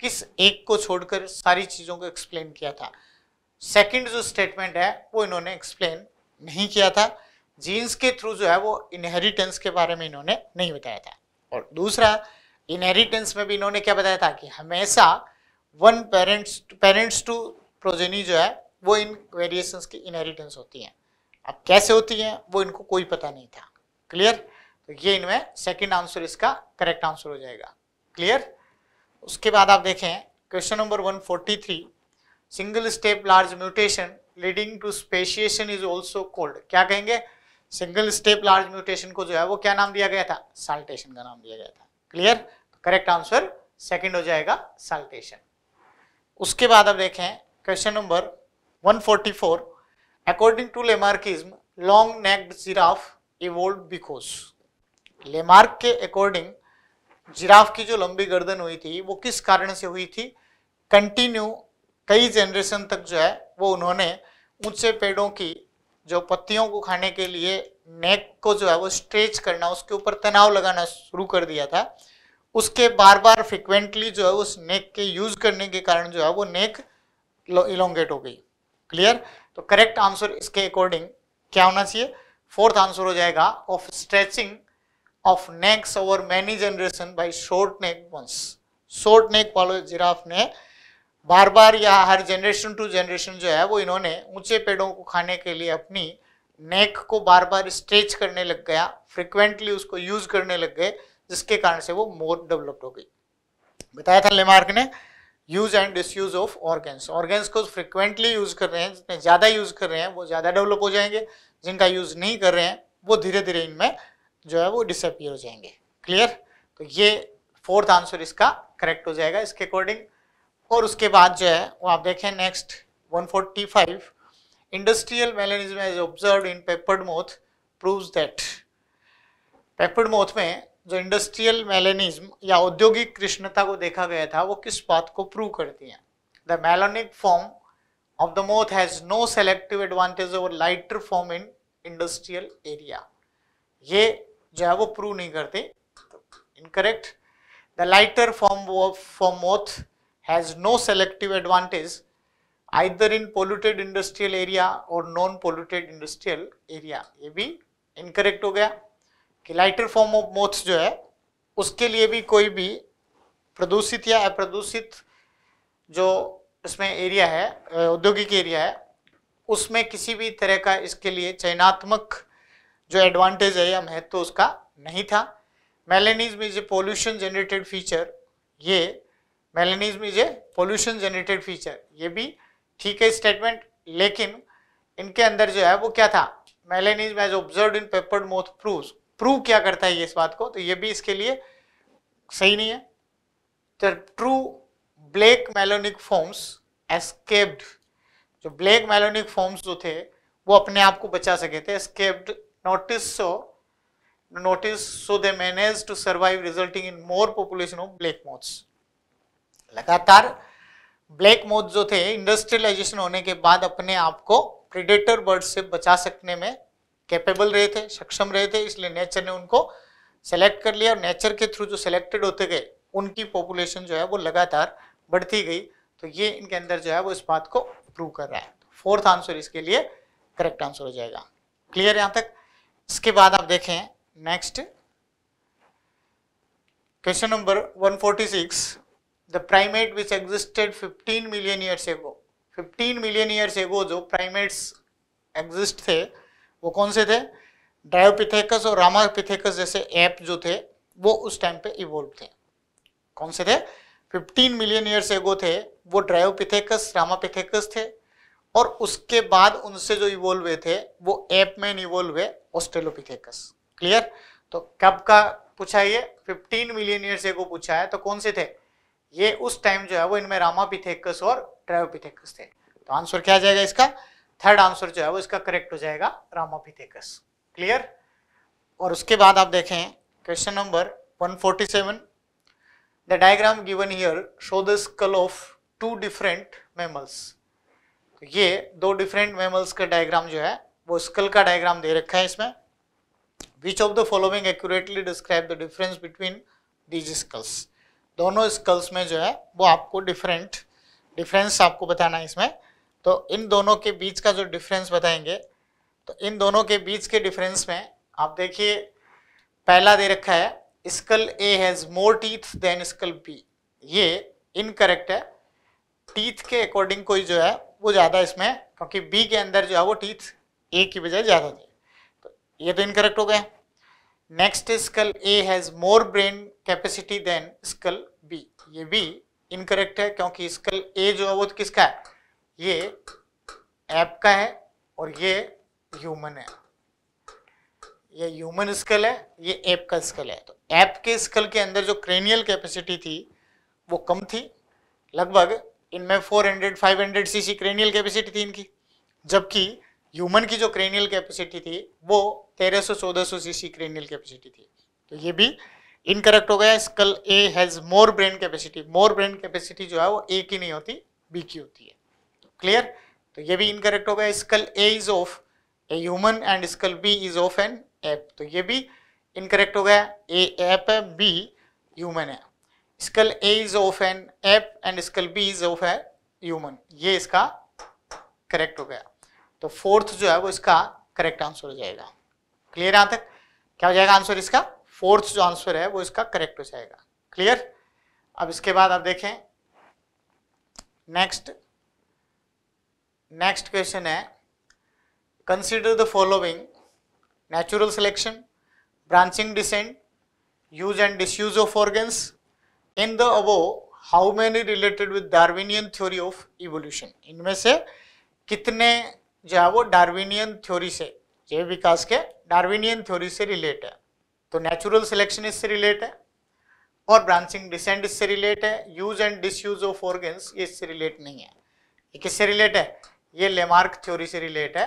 किस एक को छोड़कर सारी चीज़ों को एक्सप्लेन किया था सेकंड जो स्टेटमेंट है वो इन्होंने एक्सप्लेन नहीं किया था जीन्स के थ्रू जो है वो इनहेरिटेंस के बारे में इन्होंने नहीं बताया था और दूसरा इनहेरिटेंस में भी इन्होंने क्या बताया था कि हमेशा one parents parents to progeny जो है वो इन वेरिएशंस की इनहेरिटेंस होती हैं अब कैसे होती हैं वो इनको कोई पता नहीं था क्लियर तो ये इनमें सेकंड आंसर इसका करेक्ट आंसर हो जाएगा क्लियर उसके बाद आप देखें question number 143 single step large mutation leading to speciation is also called क्या कहेंगे सिंगल स्टेप लार्ज म्यूटेशन को जो है वो क्या नाम दिया गया था साल्टेशन का नाम दिया गया था क्लियर करेक्ट आंसर सेकंड हो जाएगा साल्टेशन उसके बाद अब देखें question number 144 according to Lamarckism long necked giraffe evolve because Lamarck के अकॉर्डिंग जिराफ की जो लंबी गर्दन हुई थी वो किस कारण से हुई थी कंटिन्यू कई जनरेशन तक जो है वो उन्होंने ऊंचे पेड़ों की जो पत्तियों को खाने के लिए नेक को जो है वो स्ट्रेच करना उसके ऊपर तनाव लगाना शुरू कर दिया था उसके बार बार फ्रिक्वेंटली जो है उस नेक के यूज करने के कारण जो है वो नेक इलोंगेट हो गई क्लियर तो करेक्ट आंसर इसके अकॉर्डिंग क्या होना चाहिए फोर्थ आंसर हो जाएगा of stretching of necks over many generation by short neck ones short neck वालों जिराफ ने बार बार या हर जनरेशन टू जनरेशन जो है वो इन्होंने ऊंचे पेड़ों को खाने के लिए अपनी नेक को बार बार स्ट्रेच करने लग गया फ्रिक्वेंटली उसको यूज करने लग गए जिसके कारण से वो मोर डेवलप्ड हो गई बताया था लेमार्क ने use and disuse of organs organs को फ्रिक्वेंटली यूज कर रहे हैं जितने ज़्यादा यूज कर रहे हैं वो ज़्यादा डेवलप हो जाएंगे जिनका यूज नहीं कर रहे हैं वो धीरे धीरे इनमें जो है वो डिसअपियर हो जाएंगे क्लियर तो ये फोर्थ आंसर इसका करेक्ट हो जाएगा इसके अकॉर्डिंग और उसके बाद जो है वो आप देखें next 145 industrial melanism as observe in peppered moth proves that peppered moth में जो इंडस्ट्रियल मेलेनिज्म या औद्योगिक कृष्णता को देखा गया था वो किस बात को प्रूव करती है the melanic form of the moth has no selective advantage over lighter form in industrial area ये जो है वो प्रूव नहीं करते incorrect the lighter form of form moth has no selective advantage either in polluted industrial area or non-polluted industrial area. ये भी incorrect हो गया कि lighter form of moths जो है उसके लिए भी कोई भी प्रदूषित या अप्रदूषित जो इसमें एरिया है औद्योगिक एरिया है उसमें किसी भी तरह का इसके लिए चयनात्मक जो एडवांटेज है या महत्व तो उसका नहीं था melanism is a pollution generated feature ये melanism is a pollution generated feature ये भी ठीक है स्टेटमेंट लेकिन इनके अंदर जो है वो क्या था melanism as observe in peppered moth prove prove क्या करता है ये इस बात को तो ये भी इसके लिए सही नहीं है तो true black melanic forms escaped जो ब्लैक मेलोनिक फॉर्म्स जो थे वो अपने आप को बचा सके थे escaped notice so notice so they manage to survive resulting in more population of black moths लगातार ब्लैक मोथ जो थे इंडस्ट्रियलाइजेशन होने के बाद अपने आप को प्रिडेटर बर्ड से बचा सकने में कैपेबल रहे थे सक्षम रहे थे इसलिए नेचर ने उनको सेलेक्ट कर लिया और नेचर के थ्रू जो सेलेक्टेड होते गए उनकी पॉपुलेशन जो है वो लगातार बढ़ती गई तो ये इनके अंदर जो है वो इस बात को प्रूव कर रहा है फोर्थ तो आंसर इसके लिए करेक्ट आंसर हो जाएगा क्लियर यहाँ तक इसके बाद आप देखें next question number 146 the primate which existed 15 million years ago 15 million years ago jo primates exist the wo kaun se the Dryopithecus aur ramapithecus jaise ape jo the wo us time pe evolved the kaun se the 15 million years ago the wo Dryopithecus ramapithecus the और उसके बाद उनसे जो evolve हुए थे वो app में evolve हुए ऑस्ट्रेलोपिथेकस क्लियर तो कब का पूछा ये 15 मिलियन ईयर से को पूछा है तो कौन से थे ये उस टाइम जो है वो इनमें रामापिथेकस और ट्रायोपिथेकस थे तो आंसर क्या आ जाएगा इसका थर्ड आंसर जो है वो इसका करेक्ट हो जाएगा रामापिथेकस क्लियर और उसके बाद आप देखें question number 147 the diagram given here show the skull of two different mammals तो ये दो डिफरेंट मेमल्स का डायग्राम जो है वो स्कल का डायग्राम दे रखा है इसमें which of the following accurately describe the difference between these skulls दोनों स्कल्स में जो है वो आपको डिफरेंट डिफरेंस आपको बताना है इसमें तो इन दोनों के बीच का जो डिफरेंस बताएंगे तो इन दोनों के बीच के डिफरेंस में आप देखिए पहला दे रखा है skull A has more teeth than skull B ये इनकरेक्ट है टीथ के अकॉर्डिंग कोई जो है वो ज़्यादा इसमें क्योंकि बी के अंदर जो है वो टीथ ए की बजाय ज़्यादा थे तो ये तो इनकरेक्ट हो गया next skull A has more brain capacity than skull B ये भी इनकरेक्ट है क्योंकि स्कल ए जो है वो तो किसका है ये ऐप का है और ये ह्यूमन है ये ह्यूमन स्कल है ये ऐप का स्कल है तो ऐप के स्कल के अंदर जो क्रेनियल कैपेसिटी थी वो कम थी लगभग इनमें 400 500 सीसी क्रेनियल कैपेसिटी थी इनकी जबकि ह्यूमन की जो क्रेनियल कैपेसिटी थी वो 1300-1400 सीसी क्रेनियल कैपेसिटी थी तो ये भी इनकरेक्ट हो गया skull A has more brain capacity more brain capacity जो है वो ए की नहीं होती बी की होती है तो क्लियर तो ये भी इनकरेक्ट हो गया skull A is of a human and skull B is of an ape तो ये भी इनकरेक्ट हो गया ए एप है बी ह्यूमन है skull A is of an ape and skull B is of a human ये इसका correct हो गया तो फोर्थ जो है वो इसका करेक्ट आंसर हो जाएगा क्लियर यहां तक क्या हो जाएगा आंसर इसका फोर्थ जो आंसर है वो इसका करेक्ट हो जाएगा क्लियर अब इसके बाद आप देखें नेक्स्ट नेक्स्ट क्वेश्चन है consider the following natural selection branching descent use and disuse of organs in the above how many related with Darwinian theory of evolution इनमें से कितने जो है वो डार्विनियन थ्योरी से जैव विकास के डार्विनियन थ्योरी से रिलेट है तो नेचुरल सिलेक्शन इससे रिलेट है और ब्रांचिंग डिसेंड इससे रिलेट है use and disuse of organs ये इससे रिलेट नहीं है ये किससे रिलेट है ये लेमार्क थ्योरी से रिलेट है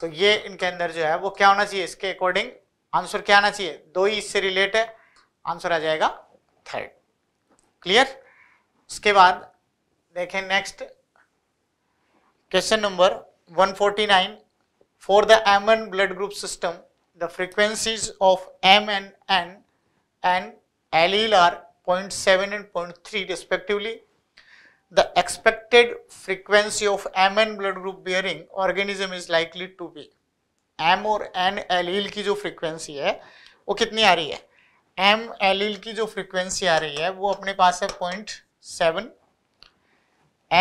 तो ये इनके अंदर जो है वो क्या होना चाहिए इसके अकॉर्डिंग आंसर क्या आना चाहिए दो ही इससे रिलेट है आंसर आ जाएगा थर्ड क्लियर इसके बाद देखें next question number 149 for the mn blood group system the frequencies of M and N and allele are 0.7 and 0.3 respectively. The expected frequency of Mn blood group bearing organism is likely to be M or N allele ki jo frequency hai wo kitni aa rahi hai M allele ki jo frequency aa rahi hai wo apne paas hai 0.7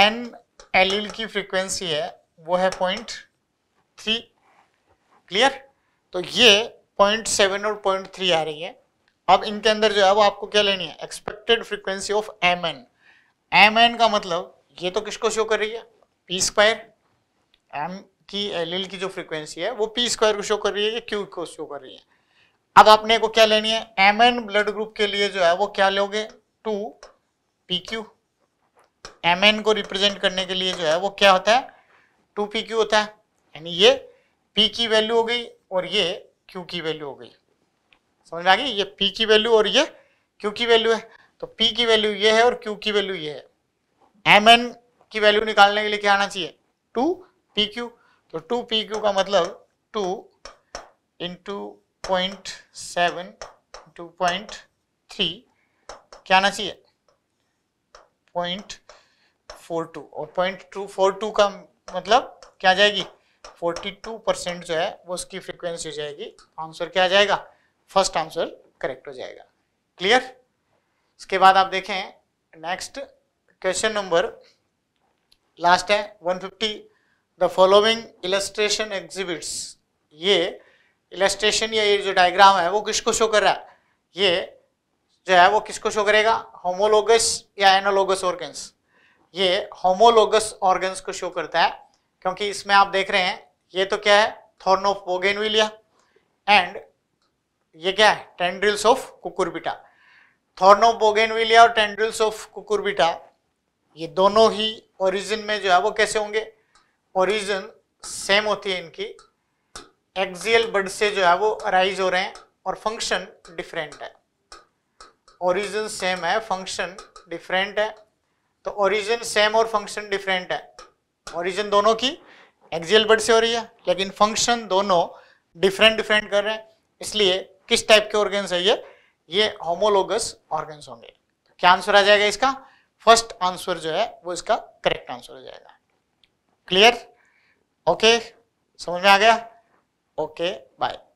N allele की frequency है वो है point three clear तो ये point seven और point three आ रही है अब इनके अंदर जो है वो आपको क्या लेनी है expected frequency of M N M N का मतलब ये तो किसको शो कर रही है पी स्क्वायर एम की एल की जो फ्रीक्वेंसी है वो पी स्क्वायर को शो कर रही है या क्यू को शो कर रही है अब आपने को क्या लेनी है एम एन ब्लड ग्रुप के लिए जो है वो क्या लोगे two P Q M N को रिप्रेजेंट करने के लिए जो है वो क्या होता है टू पी क्यू होता है यानी ये पी की वैल्यू हो गई और ये क्यू की वैल्यू हो गई समझ में आ गई ये पी की वैल्यू और ये क्यू की वैल्यू है तो पी की वैल्यू ये है और क्यू की वैल्यू ये है एम एन की वैल्यू निकालने के लिए क्या आना चाहिए टू पी क्यू तो टू पी क्यू का मतलब two into point seven two point three क्या आना चाहिए पॉइंट फोर टू और पॉइंट टू फोर टू का मतलब क्या जाएगी 42 परसेंट जो है वो उसकी फ्रीक्वेंसी हो जाएगी आंसर क्या आ जाएगा फर्स्ट आंसर करेक्ट हो जाएगा क्लियर इसके बाद आप देखें नेक्स्ट क्वेश्चन नंबर लास्ट है 150 द फॉलोइंग इलेस्ट्रेशन एग्जिबिट्स ये इलेस्ट्रेशन या ये जो डायग्राम है वो किसको शो कर रहा है ये जो है वो किसको शो करेगा होमोलोगस या एनोलोगस ऑर्गेंस ये होमोलोगस ऑर्गन्स को शो करता है क्योंकि इसमें आप देख रहे हैं ये तो क्या है थॉर्न ऑफ बोगेनविलिया एंड ये क्या है tendrils of Cucurbita thorn of Bougainvillea और टेंड्रिल्स ऑफ कुकुरबिटा ये दोनों ही ओरिजिन में जो है वो कैसे होंगे ओरिजिन सेम होती है इनकी एक्सियल बड से जो है वो अराइज हो रहे हैं और फंक्शन डिफरेंट है ओरिजिन सेम है फंक्शन डिफरेंट है तो ओरिजिन सेम और फंक्शन डिफरेंट है ओरिजिन दोनों की एक्सियल बर्ड से हो रही है लेकिन फंक्शन दोनों डिफरेंट डिफरेंट कर रहे हैं इसलिए किस टाइप के ऑर्गेन्स है ये ये होमोलोगस ऑर्गेन्स होंगे क्या आंसर आ जाएगा इसका फर्स्ट आंसर जो है वो इसका करेक्ट आंसर हो जाएगा क्लियर ओके समझ में आ गया ओके बाय